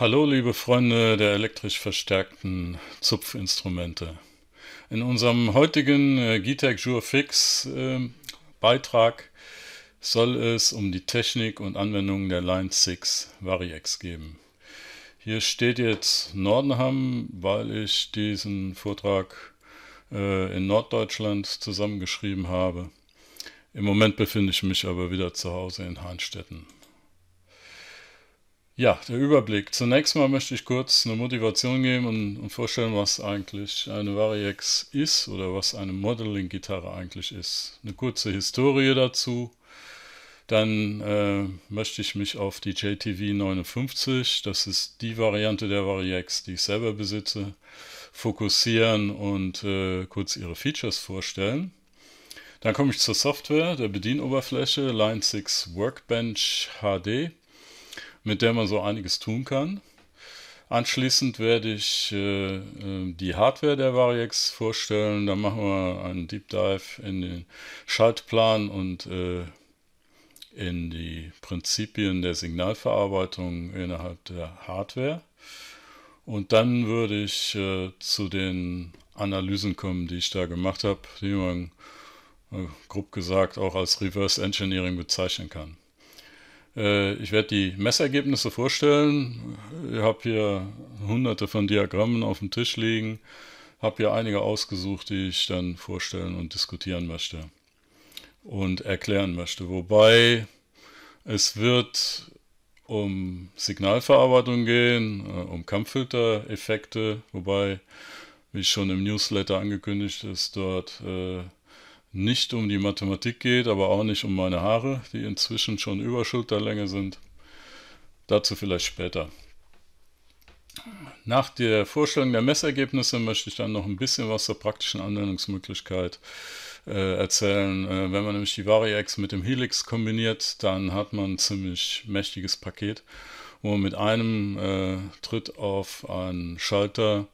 Hallo liebe Freunde der elektrisch verstärkten Zupfinstrumente. In unserem heutigen äh, Gitec Jure Fix äh, Beitrag soll es um die Technik und Anwendungen der Line 6 Variex geben. Hier steht jetzt Nordenham, weil ich diesen Vortrag äh, in Norddeutschland zusammengeschrieben habe. Im Moment befinde ich mich aber wieder zu Hause in Hahnstetten. Ja, der Überblick. Zunächst mal möchte ich kurz eine Motivation geben und, und vorstellen, was eigentlich eine Variex ist oder was eine Modeling-Gitarre eigentlich ist. Eine kurze Historie dazu. Dann äh, möchte ich mich auf die JTV 59, das ist die Variante der Variex, die ich selber besitze, fokussieren und äh, kurz ihre Features vorstellen. Dann komme ich zur Software, der Bedienoberfläche Line 6 Workbench HD mit der man so einiges tun kann. Anschließend werde ich äh, äh die Hardware der Variex vorstellen. Dann machen wir einen Deep Dive in den Schaltplan und äh, in die Prinzipien der Signalverarbeitung innerhalb der Hardware. Und dann würde ich äh, zu den Analysen kommen, die ich da gemacht habe, die man äh, grob gesagt auch als Reverse Engineering bezeichnen kann. Äh, ich werde die Messergebnisse vorstellen. Ich habe hier hunderte von Diagrammen auf dem Tisch liegen, Ich habe hier einige ausgesucht, die ich dann vorstellen und diskutieren möchte und erklären möchte. Wobei es wird um Signalverarbeitung gehen, äh, um Kampffilter-Effekte, wobei, wie schon im Newsletter angekündigt ist, dort äh, nicht um die Mathematik geht, aber auch nicht um meine Haare, die inzwischen schon über Schulterlänge sind. Dazu vielleicht später. Nach der Vorstellung der Messergebnisse möchte ich dann noch ein bisschen was zur praktischen Anwendungsmöglichkeit äh, erzählen. Äh, wenn man nämlich die Variax mit dem Helix kombiniert, dann hat man ein ziemlich mächtiges Paket, wo man mit einem äh, Tritt auf einen Schalter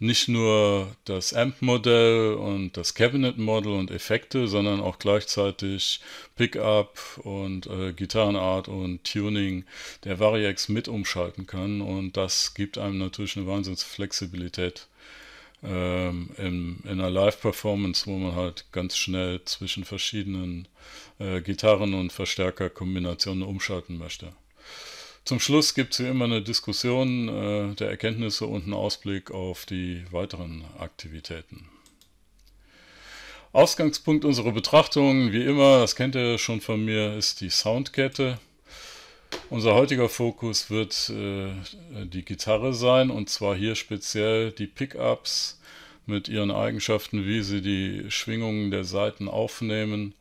nicht nur das Amp-Modell und das cabinet modell und Effekte, sondern auch gleichzeitig Pickup und äh, Gitarrenart und Tuning der Variax mit umschalten kann. Und das gibt einem natürlich eine Wahnsinnsflexibilität ähm, in, in, einer Live-Performance, wo man halt ganz schnell zwischen verschiedenen äh, Gitarren- und Verstärkerkombinationen umschalten möchte. Zum Schluss gibt es wie immer eine Diskussion äh, der Erkenntnisse und einen Ausblick auf die weiteren Aktivitäten. Ausgangspunkt unserer Betrachtung, wie immer, das kennt ihr schon von mir, ist die Soundkette. Unser heutiger Fokus wird äh, die Gitarre sein und zwar hier speziell die Pickups mit ihren Eigenschaften, wie sie die Schwingungen der Saiten aufnehmen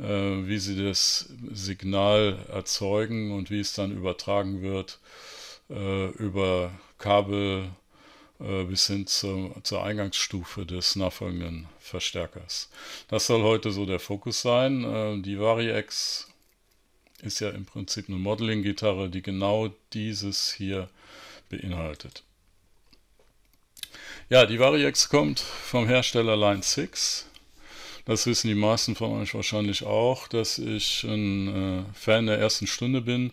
äh, wie sie das Signal erzeugen und wie es dann übertragen wird äh, über Kabel äh, bis hin zur, zur Eingangsstufe des nachfolgenden Verstärkers. Das soll heute so der Fokus sein. die Variex ist ja im Prinzip eine Modeling-Gitarre, die genau dieses hier beinhaltet. Ja, die Variex kommt vom Hersteller Line 6. Das wissen die meisten von euch wahrscheinlich auch, dass ich ein äh, Fan der ersten Stunde bin.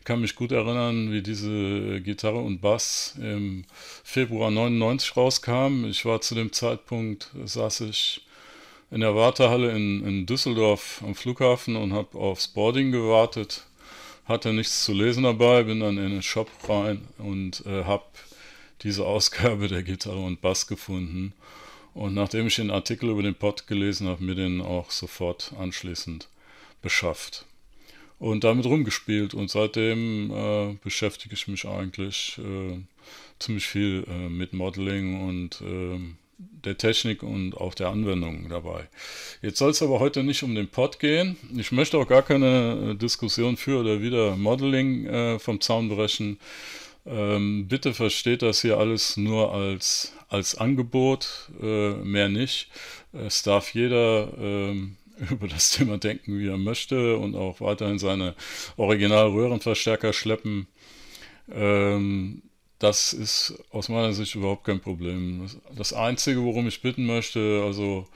Ich kann mich gut erinnern, wie diese Gitarre und Bass im Februar 99 rauskamen. Ich war zu dem Zeitpunkt, saß ich in der Wartehalle in, in Düsseldorf am Flughafen und habe aufs Boarding gewartet. Hatte nichts zu lesen dabei, bin dann in den Shop rein und äh, habe diese Ausgabe der Gitarre und Bass gefunden und nachdem ich den Artikel über den Pod gelesen habe, mir den auch sofort anschließend beschafft. Und damit rumgespielt. Und seitdem äh, beschäftige ich mich eigentlich äh, ziemlich viel äh, mit Modeling und ähm, der Technik und auch der Anwendung dabei. Jetzt soll es aber heute nicht um den Pod gehen. Ich möchte auch gar keine äh, Diskussion für oder wieder Modeling äh, vom Zaun brechen. Ähm, bitte versteht das hier alles nur als, als Angebot, äh, mehr nicht. Es darf jeder ähm, über das Thema denken, wie er möchte und auch weiterhin seine Original-Röhrenverstärker schleppen. Ähm, das ist aus meiner Sicht überhaupt kein Problem. Das Einzige, worum ich bitten möchte, also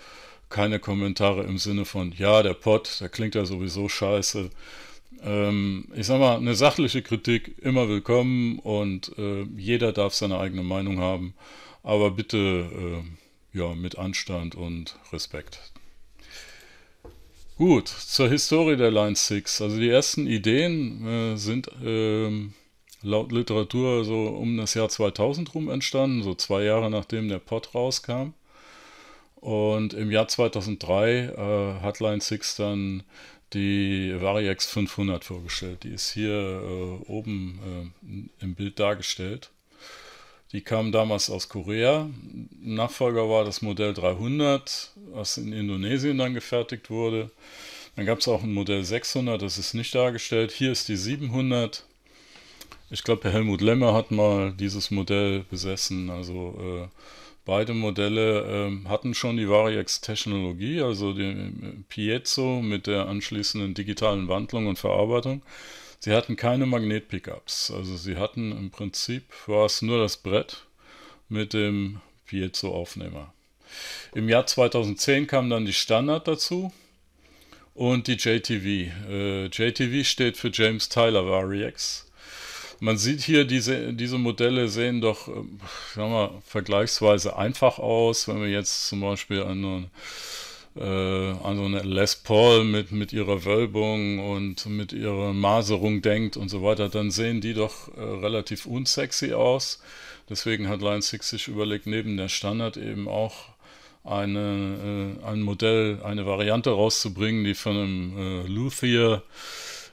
keine Kommentare im Sinne von, ja, der Pott, der klingt ja sowieso scheiße ähm, ich sag mal, eine sachliche Kritik immer willkommen und äh, jeder darf seine eigene Meinung haben, aber bitte äh, ja, mit Anstand und Respekt. Gut, zur Historie der Line 6. Also die ersten Ideen äh, sind ähm, laut Literatur so um das Jahr 2000 rum entstanden, so zwei Jahre nachdem der Pod rauskam. Und im Jahr 2003 äh, hat Line 6 dann die Variex 500 vorgestellt. Die ist hier äh, oben äh, im Bild dargestellt. Die kam damals aus Korea. Nachfolger war das Modell 300, was in Indonesien dann gefertigt wurde. Dann gab es auch ein Modell 600, das ist nicht dargestellt. Hier ist die 700. Ich glaube, Helmut Lemmer hat mal dieses Modell besessen. Also äh, Beide Modelle äh, hatten schon die Variax-Technologie, also die äh, Piezo mit der anschließenden digitalen Wandlung und Verarbeitung. Sie hatten keine Magnet-Pickups, also sie hatten im Prinzip war es nur das Brett mit dem Piezo-Aufnehmer. Im Jahr 2010 kam dann die Standard dazu und die JTV. Äh, JTV steht für James Tyler Variax. Man sieht hier, diese, diese Modelle sehen doch mal, äh, vergleichsweise einfach aus, wenn wir jetzt zum Beispiel äh, an so eine Les Paul mit, mit ihrer Wölbung und mit ihrer Maserung denkt und so weiter, dann sehen die doch äh, relativ unsexy aus. Deswegen hat Line sich überlegt, neben der Standard eben auch eine, äh, ein Modell, eine Variante rauszubringen, die von einem äh, Luthier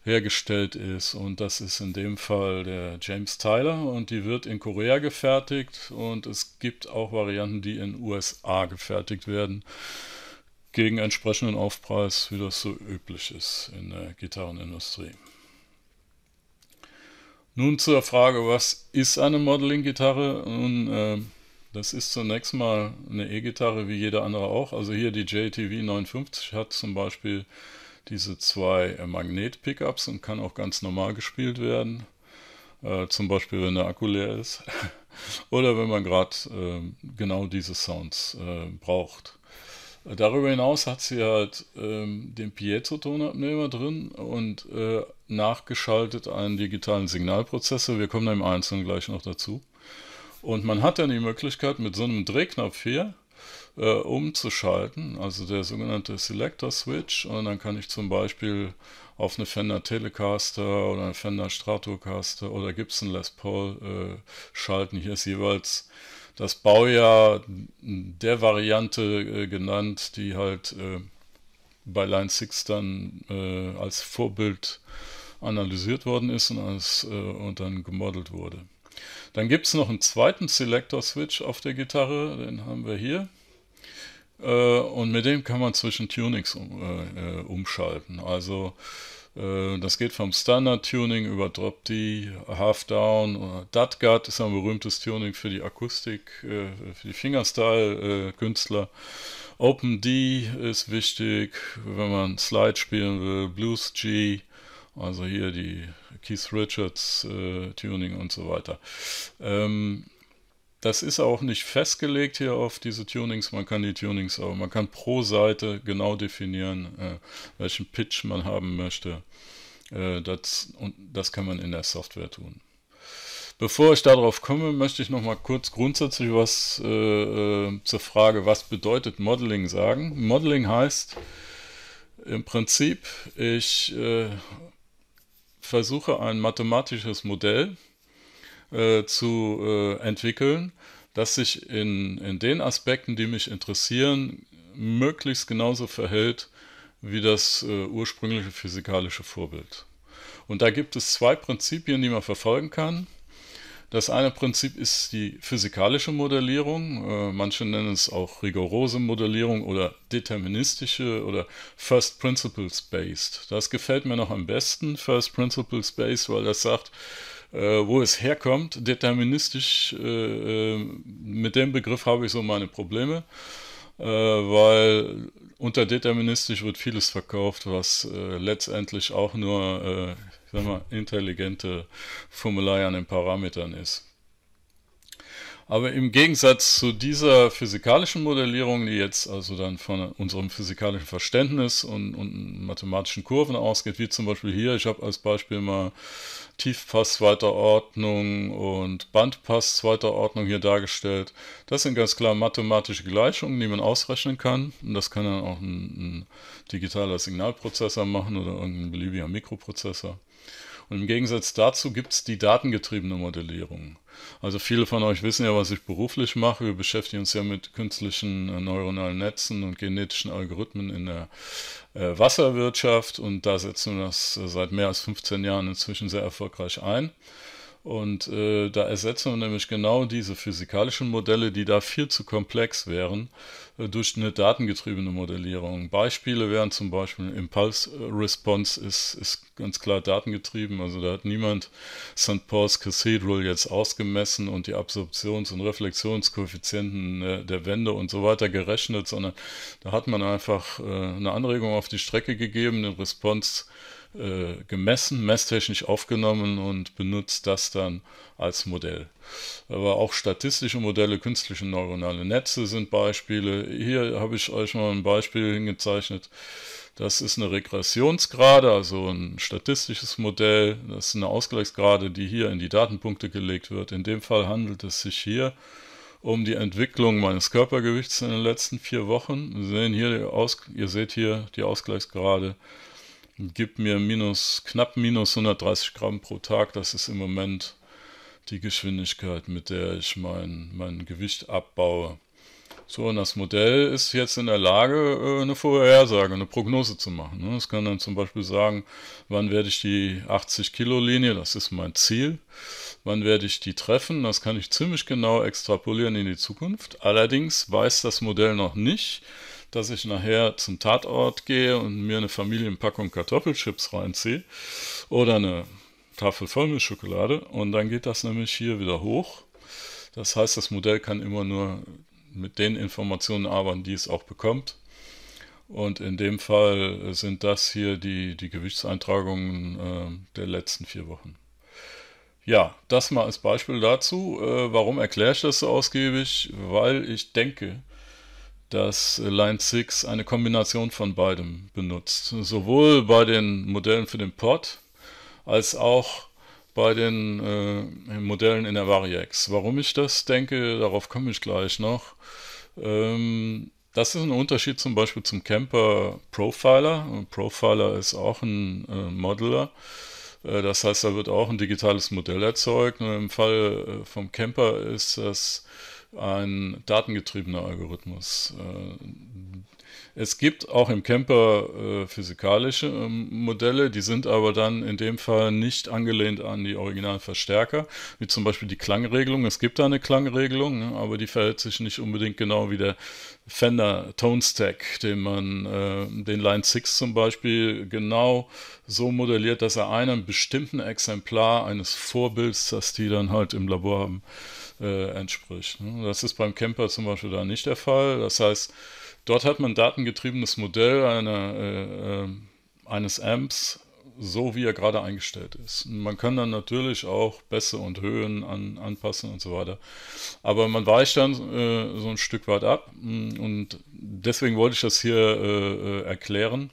hergestellt ist. Und das ist in dem Fall der James Tyler und die wird in Korea gefertigt und es gibt auch Varianten, die in USA gefertigt werden. Gegen entsprechenden Aufpreis, wie das so üblich ist in der Gitarrenindustrie. Nun zur Frage, was ist eine Modeling-Gitarre? Nun, äh, das ist zunächst mal eine E-Gitarre wie jede andere auch. Also hier die JTV 59 hat zum Beispiel diese zwei äh, Magnet-Pickups und kann auch ganz normal gespielt werden. Äh, zum Beispiel, wenn der Akku leer ist. Oder wenn man gerade äh, genau diese Sounds äh, braucht. Äh, darüber hinaus hat sie halt ähm, den Piezo-Tonabnehmer drin und äh, nachgeschaltet einen digitalen Signalprozessor. Wir kommen da im Einzelnen gleich noch dazu. Und man hat dann die Möglichkeit, mit so einem Drehknopf hier äh, umzuschalten, also der sogenannte Selector Switch. Und dann kann ich zum Beispiel auf eine Fender Telecaster oder eine Fender Stratocaster oder Gibson Les Paul äh, schalten. Hier ist jeweils das Baujahr der Variante äh, genannt, die halt äh, bei Line 6 dann äh, als Vorbild analysiert worden ist und, als, äh, und dann gemodelt wurde. Dann gibt es noch einen zweiten Selector-Switch auf der Gitarre, den haben wir hier. Äh, und mit dem kann man zwischen Tunings um, äh, äh, umschalten. Also das geht vom Standard-Tuning über Drop D, Half-Down. Dutt-Gut ist ein berühmtes Tuning für die Akustik, für die Fingerstyle-Künstler. Open D ist wichtig, wenn man Slide spielen will. Blues G, also hier die Keith Richards-Tuning und so weiter. Ähm, das ist auch nicht festgelegt hier auf diese Tunings. Man kann die Tunings auch, man kann pro Seite genau definieren, äh, welchen Pitch man haben möchte. Äh, das, und das kann man in der Software tun. Bevor ich darauf komme, möchte ich noch mal kurz grundsätzlich was äh, äh zur Frage, was bedeutet Modeling sagen. Modeling heißt im Prinzip, ich äh, versuche ein mathematisches Modell äh, zu äh, entwickeln, dass sich in, in den Aspekten, die mich interessieren, möglichst genauso verhält wie das äh, ursprüngliche physikalische Vorbild. Und da gibt es zwei Prinzipien, die man verfolgen kann. Das eine Prinzip ist die physikalische Modellierung. Äh, manche nennen es auch rigorose Modellierung oder deterministische oder First Principles Based. Das gefällt mir noch am besten, First Principles Based, weil das sagt, äh, wo es herkommt, deterministisch, äh, äh, mit dem Begriff habe ich so meine Probleme, weil unter deterministisch wird vieles verkauft, was letztendlich auch nur ich sag mal, intelligente Formelei an den Parametern ist. Aber im Gegensatz zu dieser physikalischen Modellierung, die jetzt also dann von unserem physikalischen Verständnis und, und mathematischen Kurven ausgeht, wie zum Beispiel hier, ich habe als Beispiel mal Tiefpass zweiter Ordnung und Bandpass zweiter Ordnung hier dargestellt. Das sind ganz klar mathematische Gleichungen, die man ausrechnen kann. Und das kann dann auch ein, ein digitaler Signalprozessor machen oder irgendein beliebiger Mikroprozessor. Und im Gegensatz dazu gibt es die datengetriebene Modellierung. Also viele von euch wissen ja, was ich beruflich mache. Wir beschäftigen uns ja mit künstlichen äh, neuronalen Netzen und genetischen Algorithmen in der äh, Wasserwirtschaft und da setzen wir das äh, seit mehr als 15 Jahren inzwischen sehr erfolgreich ein. Und äh, da ersetzen wir nämlich genau diese physikalischen Modelle, die da viel zu komplex wären, äh, durch eine datengetriebene Modellierung. Beispiele wären zum Beispiel Impulse Response ist, ist ganz klar datengetrieben. Also da hat niemand St. Paul's Cathedral jetzt ausgemessen und die Absorptions- und Reflexionskoeffizienten äh, der Wände und so weiter gerechnet, sondern da hat man einfach äh, eine Anregung auf die Strecke gegeben, den Response äh, gemessen, messtechnisch aufgenommen und benutzt das dann als Modell. Aber auch statistische Modelle, künstliche neuronale Netze sind Beispiele. Hier habe ich euch mal ein Beispiel hingezeichnet. Das ist eine Regressionsgrade, also ein statistisches Modell. Das ist eine Ausgleichsgrade, die hier in die Datenpunkte gelegt wird. In dem Fall handelt es sich hier um die Entwicklung meines Körpergewichts in den letzten vier Wochen. Wir sehen hier Aus ihr seht hier die Ausgleichsgrade gibt mir minus, knapp minus 130 Gramm pro Tag. Das ist im Moment die Geschwindigkeit, mit der ich mein, mein Gewicht abbaue. So, und das Modell ist jetzt in der Lage, äh, eine Vorhersage, eine Prognose zu machen. Ne? Es kann dann zum Beispiel sagen, wann werde ich die 80-Kilo-Linie, das ist mein Ziel, wann werde ich die treffen, das kann ich ziemlich genau extrapolieren in die Zukunft. Allerdings weiß das Modell noch nicht, dass ich nachher zum Tatort gehe und mir eine Familienpackung Kartoffelchips reinziehe oder eine Tafel Vollmilchschokolade und dann geht das nämlich hier wieder hoch. Das heißt, das Modell kann immer nur mit den Informationen arbeiten, die es auch bekommt. Und in dem Fall sind das hier die, die Gewichtseintragungen äh, der letzten vier Wochen. Ja, das mal als Beispiel dazu. Äh, warum erkläre ich das so ausgiebig? Weil ich denke, dass Line 6 eine Kombination von beidem benutzt. Sowohl bei den Modellen für den Pod als auch bei den äh, Modellen in der Variax. Warum ich das denke, darauf komme ich gleich noch. Ähm, das ist ein Unterschied zum Beispiel zum Camper Profiler. Profiler ist auch ein äh, Modeler. Äh, das heißt, da wird auch ein digitales Modell erzeugt. Nur im Fall äh, vom Camper ist das ein datengetriebener Algorithmus. Äh, es gibt auch im Camper äh, physikalische ähm, Modelle, die sind aber dann in dem Fall nicht angelehnt an die originalen Verstärker, wie zum Beispiel die Klangregelung. Es gibt da eine Klangregelung, ne, aber die verhält sich nicht unbedingt genau wie der Fender Tone Stack, den man äh, den Line 6 zum Beispiel genau so modelliert, dass er einem bestimmten Exemplar eines Vorbilds, das die dann halt im Labor haben, äh, entspricht. Ne? Das ist beim Camper zum Beispiel da nicht der Fall. Das heißt, dort hat man ein datengetriebenes Modell einer, äh, ähm, eines Amps, so wie er gerade eingestellt ist. Man kann dann natürlich auch Bässe und Höhen an, anpassen und so weiter. Aber man weicht dann äh, so ein Stück weit ab mm, und deswegen wollte ich das hier äh, äh, erklären,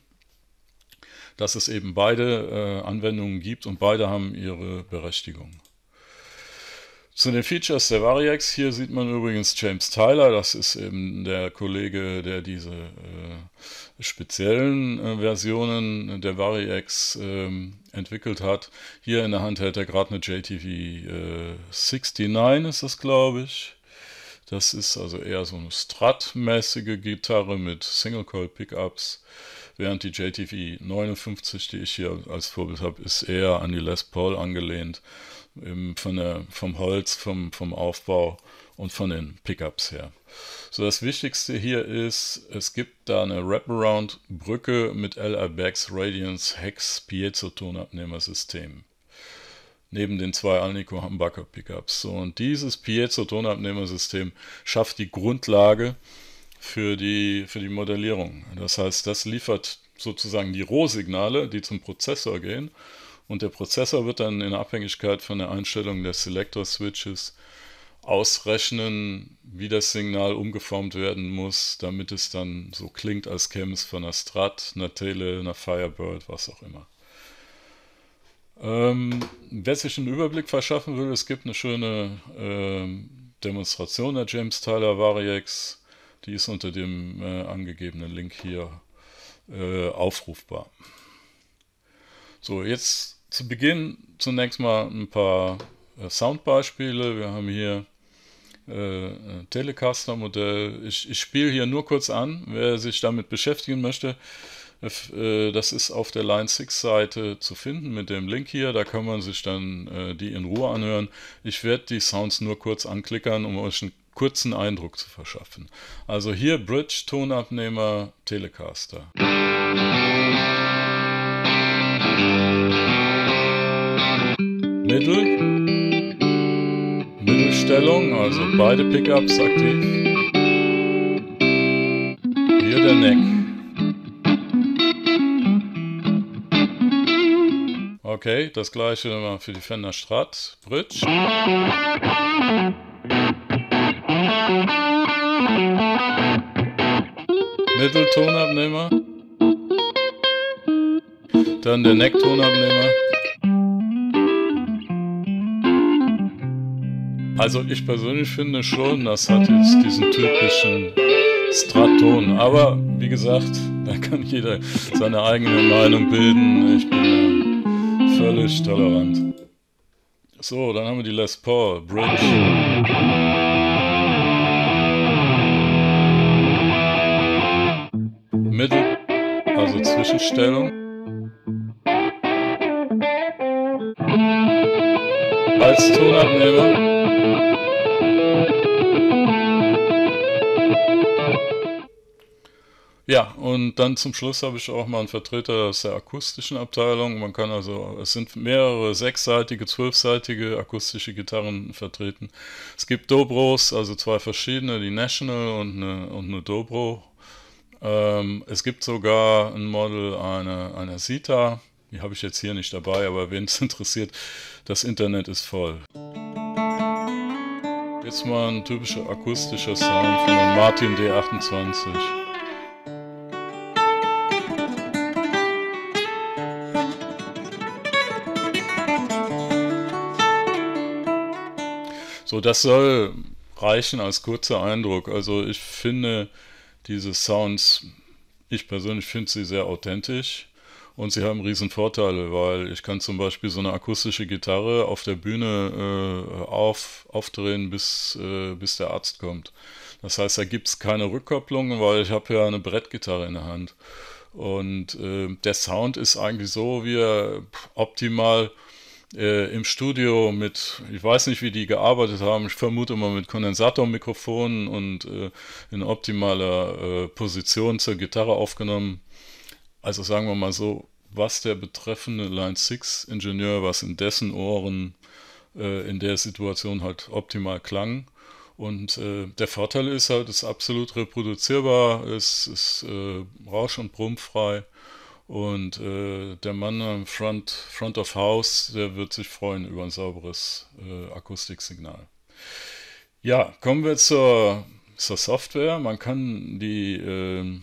dass es eben beide äh, Anwendungen gibt und beide haben ihre Berechtigung. Zu den Features der Variax, hier sieht man übrigens James Tyler, das ist eben der Kollege, der diese äh, speziellen äh, Versionen der Variax ähm, entwickelt hat. Hier in der Hand hält er gerade eine JTV äh, 69 ist das, glaube ich. Das ist also eher so eine Strat-mäßige Gitarre mit Single-Coil-Pickups, während die JTV 59, die ich hier als Vorbild habe, ist eher an die Les Paul angelehnt eben von der, vom Holz, vom, vom Aufbau und von den Pickups her. So, das Wichtigste hier ist, es gibt da eine Wraparound-Brücke mit LR Bags Radiance Hex Piezo-Tonabnehmersystem. Neben den zwei Alnico Humbucker Pickups. So, und dieses Piezo-Tonabnehmersystem schafft die Grundlage für die, für die Modellierung. Das heißt, das liefert sozusagen die Rohsignale, die zum Prozessor gehen und der Prozessor wird dann in Abhängigkeit von der Einstellung der Selector-Switches ausrechnen, wie das Signal umgeformt werden muss, damit es dann so klingt, als käme es von einer Strat, einer Tele, einer Firebird, was auch immer. Ähm, wer sich einen Überblick verschaffen will, es gibt eine schöne ähm, Demonstration der James Tyler Variex, die ist unter dem äh, angegebenen Link hier äh, aufrufbar. So, jetzt zu Beginn zunächst mal ein paar äh, Soundbeispiele. Wir haben hier äh, Telecaster-Modell. Ich, ich spiele hier nur kurz an, wer sich damit beschäftigen möchte. Äh, das ist auf der Line 6-Seite zu finden mit dem Link hier. Da kann man sich dann äh, die in Ruhe anhören. Ich werde die Sounds nur kurz anklickern, um euch einen kurzen Eindruck zu verschaffen. Also hier Bridge, Tonabnehmer, Telecaster. Mittel, Mittelstellung, also beide Pickups aktiv. Hier der Neck. Okay, das gleiche nochmal für die Fender Strat Bridge. Mitteltonabnehmer. Dann der Necktonabnehmer. Also ich persönlich finde schon, das hat jetzt diesen typischen Stratton. Aber wie gesagt, da kann jeder seine eigene Meinung bilden. Ich bin ja äh, völlig tolerant. So, dann haben wir die Les Paul Bridge. Mittel, also Zwischenstellung. Als Tonabnehmer. Ja, und dann zum Schluss habe ich auch mal einen Vertreter aus der akustischen Abteilung. Man kann also, es sind mehrere sechsseitige, zwölfseitige akustische Gitarren vertreten. Es gibt Dobros, also zwei verschiedene, die National und eine, und eine Dobro. Ähm, es gibt sogar ein Model einer, einer Sita. Die habe ich jetzt hier nicht dabei, aber wen es interessiert, das Internet ist voll. Jetzt mal ein typischer akustischer Sound von einem Martin D28. So, das soll reichen als kurzer Eindruck. Also ich finde diese Sounds, ich persönlich finde sie sehr authentisch und sie haben riesen Vorteile, weil ich kann zum Beispiel so eine akustische Gitarre auf der Bühne äh, auf, aufdrehen, bis, äh, bis der Arzt kommt. Das heißt, da gibt es keine Rückkopplung, weil ich habe ja eine Brettgitarre in der Hand. Und äh, der Sound ist eigentlich so, wie er optimal äh, äh, im Studio mit, ich weiß nicht, wie die gearbeitet haben, ich vermute mal mit Kondensatormikrofonen und äh, in optimaler äh, Position zur Gitarre aufgenommen. Also sagen wir mal so, was der betreffende Line 6 Ingenieur, was in dessen Ohren äh, in der Situation halt optimal klang. Und äh, der Vorteil ist halt, es ist absolut reproduzierbar, es ist äh, rausch- und brummfrei und äh, der Mann am Front, Front of House, der wird sich freuen über ein sauberes äh, Akustiksignal. Ja, kommen wir zur, zur Software. Man kann die äh,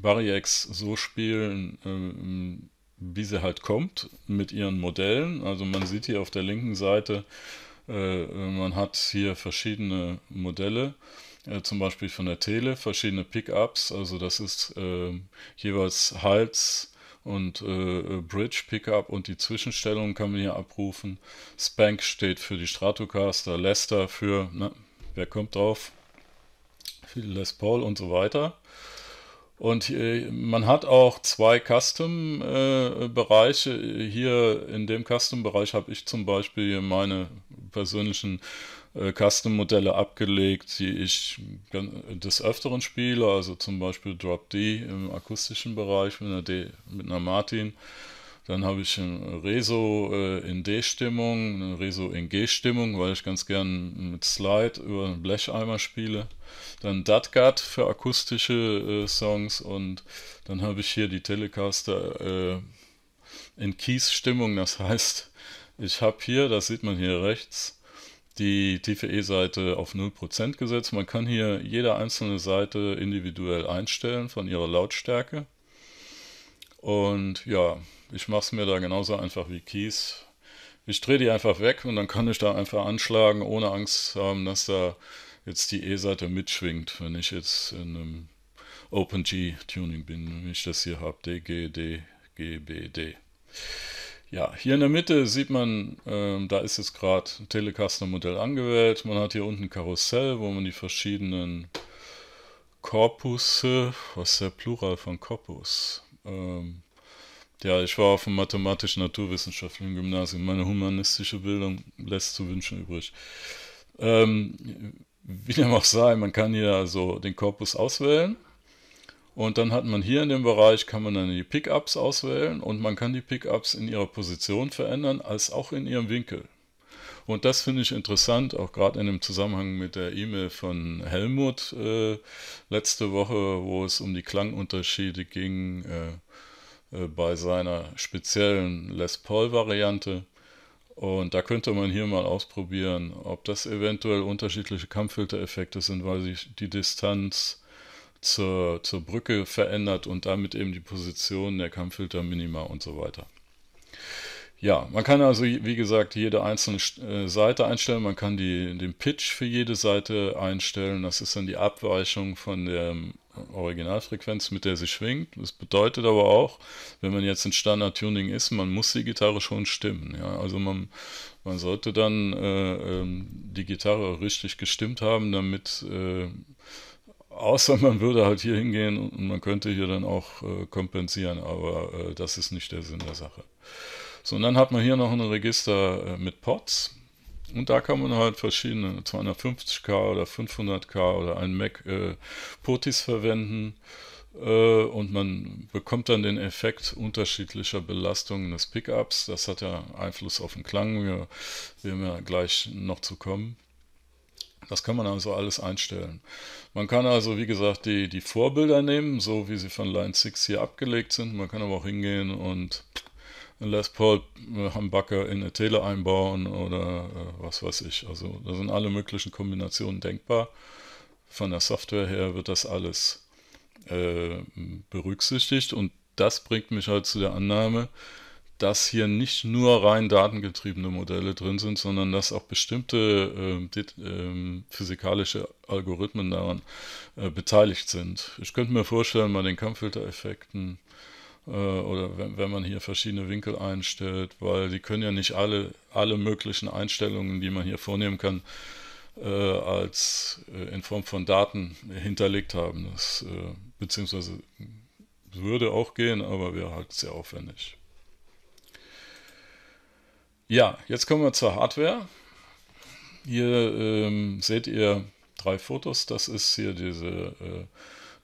Variex so spielen, ähm, wie sie halt kommt, mit ihren Modellen. Also man sieht hier auf der linken Seite, äh, man hat hier verschiedene Modelle äh, zum Beispiel von der Tele, verschiedene Pickups. Also das ist äh, jeweils Hals, und äh, Bridge Pickup und die Zwischenstellungen kann man hier abrufen. Spank steht für die Stratocaster, Lester für, na, ne, wer kommt drauf? Für Les Paul und so weiter. Und äh, man hat auch zwei Custom-Bereiche. Äh, hier in dem Custom-Bereich habe ich zum Beispiel meine persönlichen äh, Custom-Modelle abgelegt, die ich des Öfteren spiele, also zum Beispiel Drop D im akustischen Bereich mit einer, D, mit einer Martin. Dann habe ich ein Reso äh, in D-Stimmung, ein Reso in G-Stimmung, weil ich ganz gern mit Slide über einen Blecheimer spiele. Dann Datgat für akustische äh, Songs und dann habe ich hier die Telecaster äh, in Keys-Stimmung. Das heißt, ich habe hier, das sieht man hier rechts, die TVE-Seite auf 0% gesetzt. Man kann hier jede einzelne Seite individuell einstellen von ihrer Lautstärke. Und ja, ich mache es mir da genauso einfach wie Keys. Ich drehe die einfach weg und dann kann ich da einfach anschlagen, ohne Angst zu haben, dass da jetzt die E-Seite mitschwingt, wenn ich jetzt in einem OpenG-Tuning bin, wenn ich das hier habe, D, G, D, G, B, D. Ja, hier in der Mitte sieht man, ähm, da ist jetzt gerade ein Telecaster-Modell angewählt. Man hat hier unten ein Karussell, wo man die verschiedenen Korpus, was ist der Plural von Korpus? Ähm, ja, ich war auf dem mathematischen naturwissenschaftlichen Gymnasium. Meine humanistische Bildung lässt zu wünschen übrig. Ähm, wie dem auch sei, man kann hier also den Korpus auswählen. Und dann hat man hier in dem Bereich, kann man dann die Pickups auswählen und man kann die Pickups in ihrer Position verändern, als auch in ihrem Winkel. Und das finde ich interessant, auch gerade in dem Zusammenhang mit der E-Mail von Helmut äh, letzte Woche, wo es um die Klangunterschiede ging äh, äh, bei seiner speziellen Les Paul-Variante. Und da könnte man hier mal ausprobieren, ob das eventuell unterschiedliche Kampffiltereffekte sind, weil sich die Distanz zur, zur Brücke verändert und damit eben die Position der Kampffilter Minima und so weiter. Ja, man kann also, wie gesagt, jede einzelne äh, Seite einstellen. Man kann die, den Pitch für jede Seite einstellen. Das ist dann die Abweichung von der ähm, Originalfrequenz, mit der sie schwingt. Das bedeutet aber auch, wenn man jetzt in Standard-Tuning ist, man muss die Gitarre schon stimmen. Ja? Also man, man sollte dann äh, ähm, die Gitarre richtig gestimmt haben, damit... Äh, Außer man würde halt hier hingehen und man könnte hier dann auch äh, kompensieren, aber äh, das ist nicht der Sinn der Sache. So, und dann hat man hier noch ein Register äh, mit Pots und da kann man halt verschiedene 250k oder 500k oder ein Mac äh, Potis verwenden äh, und man bekommt dann den Effekt unterschiedlicher Belastungen des Pickups. Das hat ja Einfluss auf den Klang, wir werden ja gleich noch zu kommen. Das kann man also alles einstellen. Man kann also, wie gesagt, die, die Vorbilder nehmen, so wie sie von Line 6 hier abgelegt sind. Man kann aber auch hingehen und einen Les Paul äh, Humbucker in eine Tele einbauen oder äh, was weiß ich. Also da sind alle möglichen Kombinationen denkbar. Von der Software her wird das alles äh, berücksichtigt und das bringt mich halt zu der Annahme, dass hier nicht nur rein datengetriebene Modelle drin sind, sondern dass auch bestimmte äh, äh, physikalische Algorithmen daran äh, beteiligt sind. Ich könnte mir vorstellen, bei den Kampffiltereffekten äh, oder wenn, wenn, man hier verschiedene Winkel einstellt, weil die können ja nicht alle, alle möglichen Einstellungen, die man hier vornehmen kann, äh, als äh, in Form von Daten hinterlegt haben. Das, beziehungsweise hm, würde auch gehen, aber wäre halt sehr aufwendig. Ja, jetzt kommen wir zur Hardware. Hier ähm, seht ihr drei Fotos. Das ist hier diese, äh,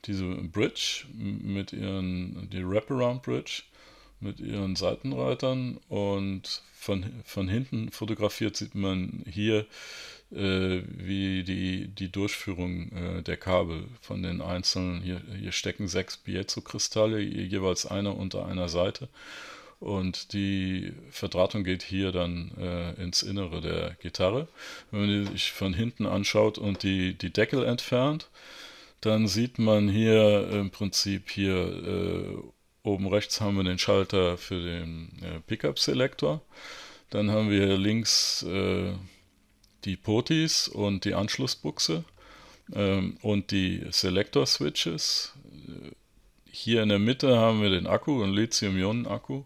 diese Bridge mit ihren, die Wraparound Bridge mit ihren Seitenreitern und von, von hinten fotografiert sieht man hier, äh, wie die, die Durchführung äh, der Kabel von den einzelnen, hier, hier stecken sechs Piezo-Kristalle, jeweils einer unter einer Seite und die Verdrahtung geht hier dann äh, ins Innere der Gitarre. Wenn man sich von hinten anschaut und die, die Deckel entfernt, dann sieht man hier im Prinzip hier äh, oben rechts haben wir den Schalter für den äh, Pickup-Selektor. Dann haben wir links äh, die Potis und die Anschlussbuchse ähm, und die Selector-Switches hier in der Mitte haben wir den Akku, einen Lithium-Ionen-Akku.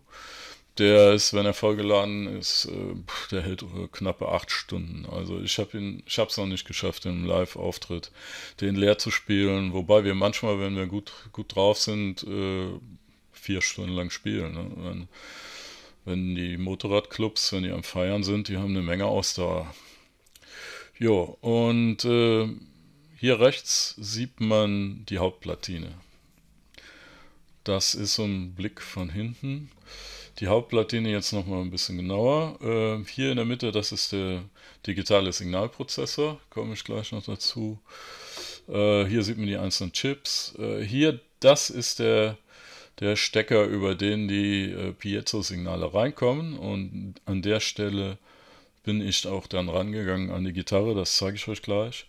Der ist, wenn er vollgeladen ist, äh, der hält äh, knappe acht Stunden. Also ich habe ihn, ich habe es noch nicht geschafft, im Live-Auftritt den leer zu spielen. Wobei wir manchmal, wenn wir gut, gut drauf sind, äh, vier Stunden lang spielen. Ne? Wenn, wenn die Motorradclubs, wenn die am Feiern sind, die haben eine Menge Ausdauer. Jo, und äh, hier rechts sieht man die Hauptplatine. Das ist so ein Blick von hinten. Die Hauptplatine jetzt nochmal ein bisschen genauer. Äh, hier in der Mitte, das ist der digitale Signalprozessor, komme ich gleich noch dazu. Äh, hier sieht man die einzelnen Chips. Äh, hier, das ist der, der Stecker, über den die äh, Piezo-Signale reinkommen und an der Stelle bin ich auch dann rangegangen an die Gitarre, das zeige ich euch gleich.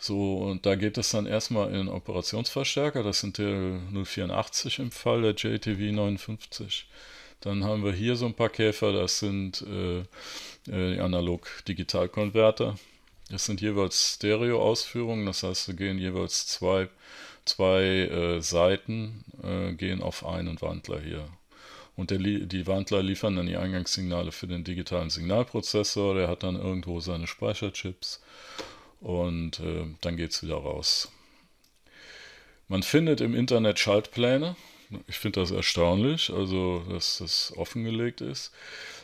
So, und da geht es dann erstmal in Operationsverstärker, das sind der 084 im Fall, der JTV 59. Dann haben wir hier so ein paar Käfer, das sind äh, äh Analog-Digital-Konverter. Das sind jeweils Stereo-Ausführungen, das heißt, sie gehen jeweils zwei, zwei äh, Seiten, äh, gehen auf einen Wandler hier. Und der, die Wandler liefern dann die Eingangssignale für den digitalen Signalprozessor, der hat dann irgendwo seine Speicherchips und äh, dann geht es wieder raus. Man findet im Internet Schaltpläne. Ich finde das erstaunlich, also dass das offengelegt ist.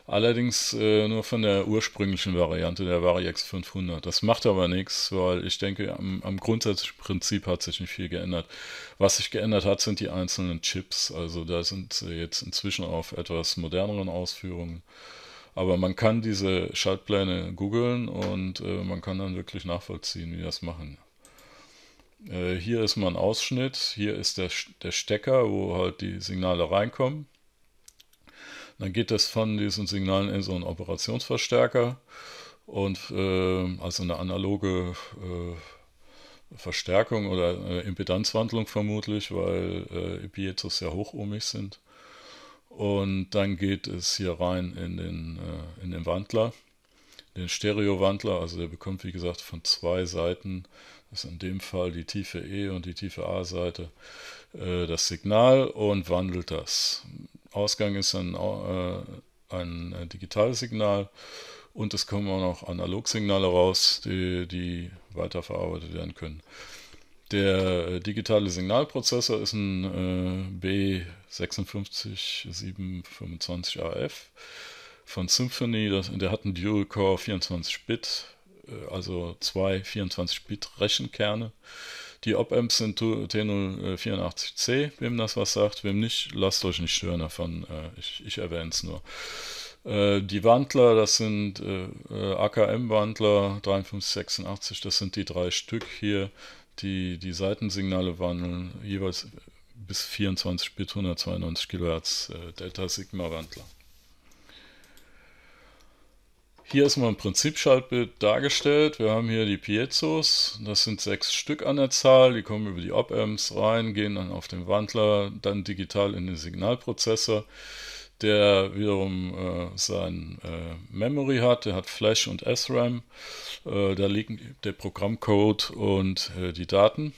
Allerdings äh, nur von der ursprünglichen Variante, der Variex 500. Das macht aber nichts, weil ich denke, am, am grundsätzlichen Prinzip hat sich nicht viel geändert. Was sich geändert hat, sind die einzelnen Chips. Also da sind sie jetzt inzwischen auf etwas moderneren Ausführungen aber man kann diese Schaltpläne googeln und äh, man kann dann wirklich nachvollziehen, wie das machen. Äh, hier ist mal ein Ausschnitt, hier ist der, der Stecker, wo halt die Signale reinkommen. Dann geht das von diesen Signalen in so einen Operationsverstärker und äh, also eine analoge äh, Verstärkung oder äh, Impedanzwandlung vermutlich, weil äh, Pietos ja hochohmig sind. Und dann geht es hier rein in den, äh, in den Wandler, den Stereo-Wandler. Also der bekommt, wie gesagt, von zwei Seiten, das ist in dem Fall die tiefe E und die tiefe A-Seite, äh, das Signal und wandelt das. Ausgang ist ein, äh, ein digitales Signal und es kommen auch noch Analogsignale raus, die, die weiterverarbeitet werden können. Der äh, digitale Signalprozessor ist ein äh, B56725AF von Symphony. Das, der hat einen Dual-Core 24-Bit, äh, also zwei 24-Bit-Rechenkerne. Die Op-Amps sind T084C, äh, wem das was sagt. Wem nicht, lasst euch nicht stören davon. Äh, ich, ich erwähne es nur äh, die Wandler, das sind äh, AKM-Wandler 5386, das sind die drei Stück hier. Die, die Seitensignale wandeln jeweils bis 24 Bit 192 kHz äh, Delta Sigma Wandler. Hier ist mal ein Prinzipschaltbild dargestellt. Wir haben hier die Piezos, das sind sechs Stück an der Zahl, die kommen über die Op-Amps rein, gehen dann auf den Wandler, dann digital in den Signalprozessor der wiederum äh, sein äh, Memory hat, der hat Flash und SRAM, äh, da liegen der Programmcode und äh, die Daten.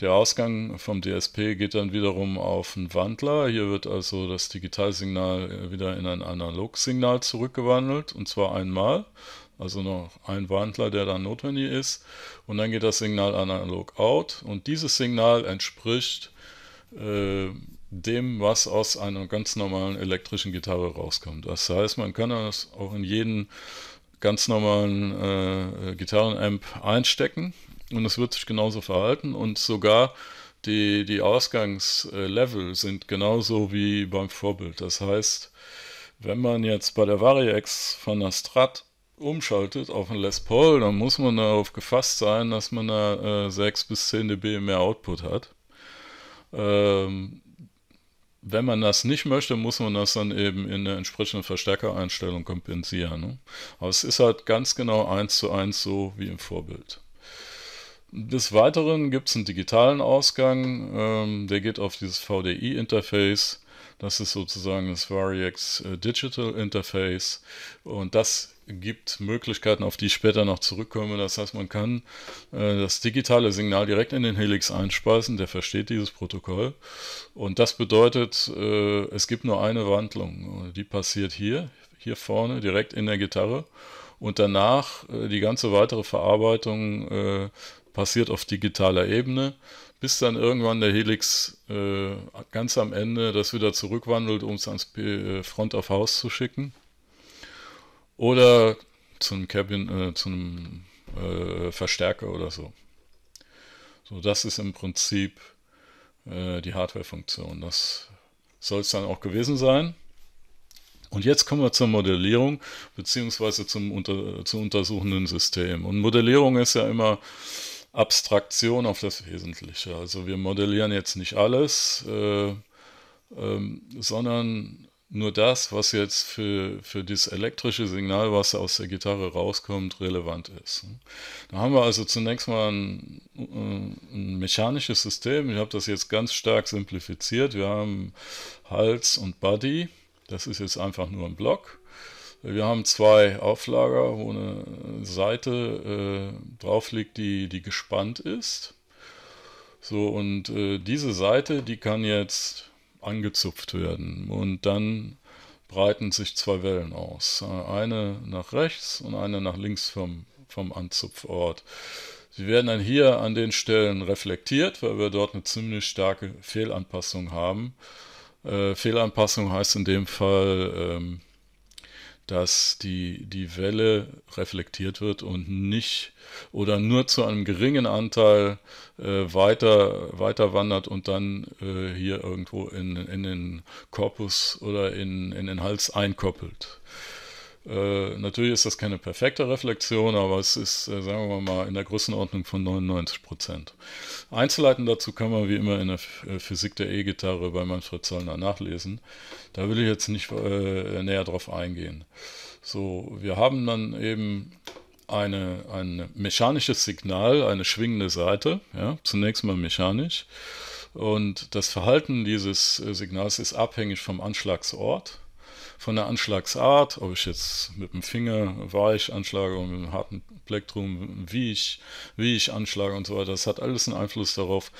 Der Ausgang vom DSP geht dann wiederum auf einen Wandler. Hier wird also das Digitalsignal äh, wieder in ein Analogsignal zurückgewandelt und zwar einmal. Also noch ein Wandler, der dann notwendig ist. Und dann geht das Signal analog out. Und dieses Signal entspricht äh, dem, was aus einer ganz normalen elektrischen Gitarre rauskommt. Das heißt, man kann das auch in jeden ganz normalen äh, Gitarrenamp einstecken und es wird sich genauso verhalten und sogar die, die Ausgangslevel sind genauso wie beim Vorbild. Das heißt, wenn man jetzt bei der Variax von der Strat umschaltet auf einen Les Paul, dann muss man darauf gefasst sein, dass man da äh, 6 bis 10 dB mehr Output hat. Ähm, wenn man das nicht möchte, muss man das dann eben in der entsprechenden Verstärkereinstellung kompensieren. Ne? Aber es ist halt ganz genau eins zu eins so wie im Vorbild. Des Weiteren gibt es einen digitalen Ausgang, ähm, der geht auf dieses VDI-Interface. Das ist sozusagen das Variax äh, Digital Interface und das gibt Möglichkeiten, auf die ich später noch zurückkomme. Das heißt, man kann äh, das digitale Signal direkt in den Helix einspeisen, der versteht dieses Protokoll. Und das bedeutet, äh, es gibt nur eine Wandlung. Die passiert hier, hier vorne, direkt in der Gitarre. Und danach die ganze weitere Verarbeitung passiert auf digitaler Ebene bis dann irgendwann der Helix äh, ganz am Ende das wieder zurückwandelt, um es ans P äh, Front of House zu schicken. Oder zum Cabin, äh, zum äh, Verstärker oder so. So, das ist im Prinzip äh, die Hardware-Funktion. Das soll es dann auch gewesen sein. Und jetzt kommen wir zur Modellierung beziehungsweise zum unter, zu untersuchenden System. Und Modellierung ist ja immer Abstraktion auf das Wesentliche. Also wir modellieren jetzt nicht alles, äh, ähm, sondern nur das, was jetzt für, für das elektrische Signal, was aus der Gitarre rauskommt, relevant ist. Da haben wir also zunächst mal ein, äh, ein mechanisches System. Ich habe das jetzt ganz stark simplifiziert. Wir haben Hals und Body. Das ist jetzt einfach nur ein Block. Wir haben zwei Auflager, wo eine Seite äh, drauf liegt, die, die gespannt ist. So, und äh, diese Seite, die kann jetzt angezupft werden. Und dann breiten sich zwei Wellen aus. Äh, eine nach rechts und eine nach links vom, vom Anzupfort. Sie werden dann hier an den Stellen reflektiert, weil wir dort eine ziemlich starke Fehlanpassung haben. Äh, Fehlanpassung heißt in dem Fall, ähm, dass die, die Welle reflektiert wird und nicht oder nur zu einem geringen Anteil äh, weiter, weiter wandert und dann äh, hier irgendwo in, in den Korpus oder in, in den Hals einkoppelt. Äh, natürlich ist das keine perfekte Reflexion, aber es ist, äh, sagen wir mal, in der Größenordnung von 99 Prozent. Einzelheiten dazu kann man wie immer in der äh, Physik der E-Gitarre bei Manfred Zollner nachlesen. Da will ich jetzt nicht äh, näher drauf eingehen. So, wir haben dann eben eine, ein mechanisches Signal, eine schwingende Seite, ja, zunächst mal mechanisch. Und das Verhalten dieses äh, Signals ist abhängig vom Anschlagsort von der Anschlagsart, ob ich jetzt mit dem Finger weich anschlage und mit einem harten Plektrum, wie ich, wie ich anschlage und so weiter, das hat alles einen Einfluss darauf,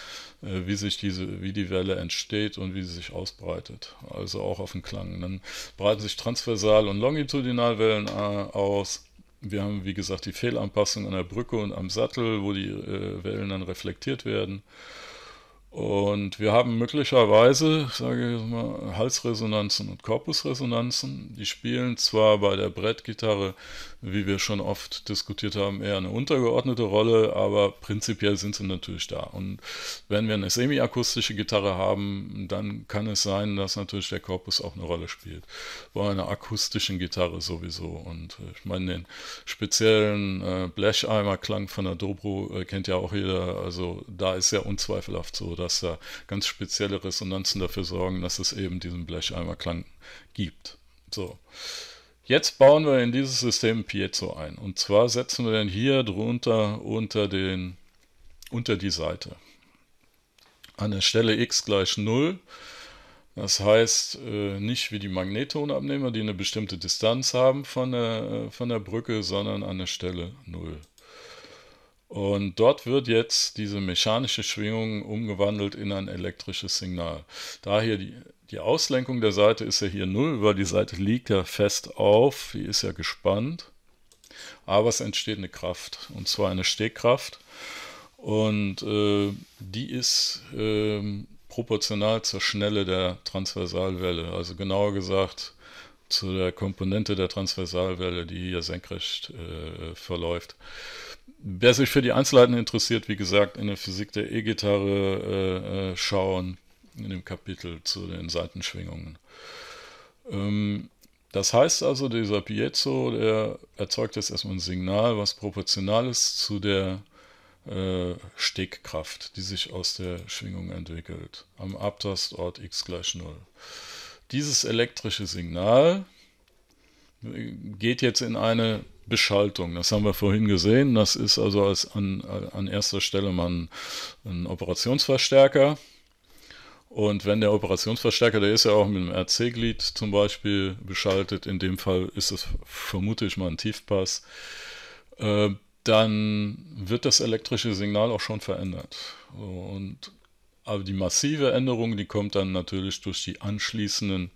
äh, wie sich diese, wie die Welle entsteht und wie sie sich ausbreitet. Also auch auf den Klang. Dann breiten sich transversal und longitudinal Wellen äh, aus. Wir haben, wie gesagt, die Fehlanpassung an der Brücke und am Sattel, wo die äh, Wellen dann reflektiert werden. Und wir haben möglicherweise, sage ich mal, Halsresonanzen und Korpusresonanzen. Die spielen zwar bei der Brettgitarre wie wir schon oft diskutiert haben, eher eine untergeordnete Rolle, aber prinzipiell sind sie natürlich da. Und wenn wir eine semi-akustische Gitarre haben, dann kann es sein, dass natürlich der Korpus auch eine Rolle spielt. Bei einer akustischen Gitarre sowieso. Und äh, ich meine, den speziellen äh, Blecheimer-Klang von der Dobro äh, kennt ja auch jeder. Also da ist ja unzweifelhaft so, dass da ganz spezielle Resonanzen dafür sorgen, dass es eben diesen Blecheimer-Klang gibt. So. Jetzt bauen wir in dieses System Piezo ein. Und zwar setzen wir den hier drunter unter, den, unter die Seite. An der Stelle x gleich 0. Das heißt, äh, nicht wie die Magnettonabnehmer, die eine bestimmte Distanz haben von der, äh, von der Brücke, sondern an der Stelle 0. Und dort wird jetzt diese mechanische Schwingung umgewandelt in ein elektrisches Signal. Da hier die die Auslenkung der Seite ist ja hier 0, weil die Seite liegt ja fest auf, die ist ja gespannt. Aber es entsteht eine Kraft, und zwar eine Stehkraft. Und äh, die ist äh, proportional zur Schnelle der Transversalwelle. Also genauer gesagt zu der Komponente der Transversalwelle, die hier senkrecht äh, verläuft. Wer sich für die Einzelheiten interessiert, wie gesagt, in der Physik der E-Gitarre äh, äh schauen in dem Kapitel zu den Seitenschwingungen. Ähm, das heißt also, dieser Piezo, der erzeugt jetzt erstmal ein Signal, was proportional ist zu der äh, Stegkraft, die sich aus der Schwingung entwickelt, am Abtastort x gleich 0. Dieses elektrische Signal äh, geht jetzt in eine Beschaltung. Das haben wir vorhin gesehen. Das ist also als an, an erster Stelle mal ein, ein Operationsverstärker und wenn der Operationsverstärker, der ist ja auch mit dem RC-Glied zum Beispiel beschaltet, in dem Fall ist es, vermute ich mal, ein Tiefpass, äh, dann wird das elektrische Signal auch schon verändert. Und aber die massive Änderung, die kommt dann natürlich durch die anschließenden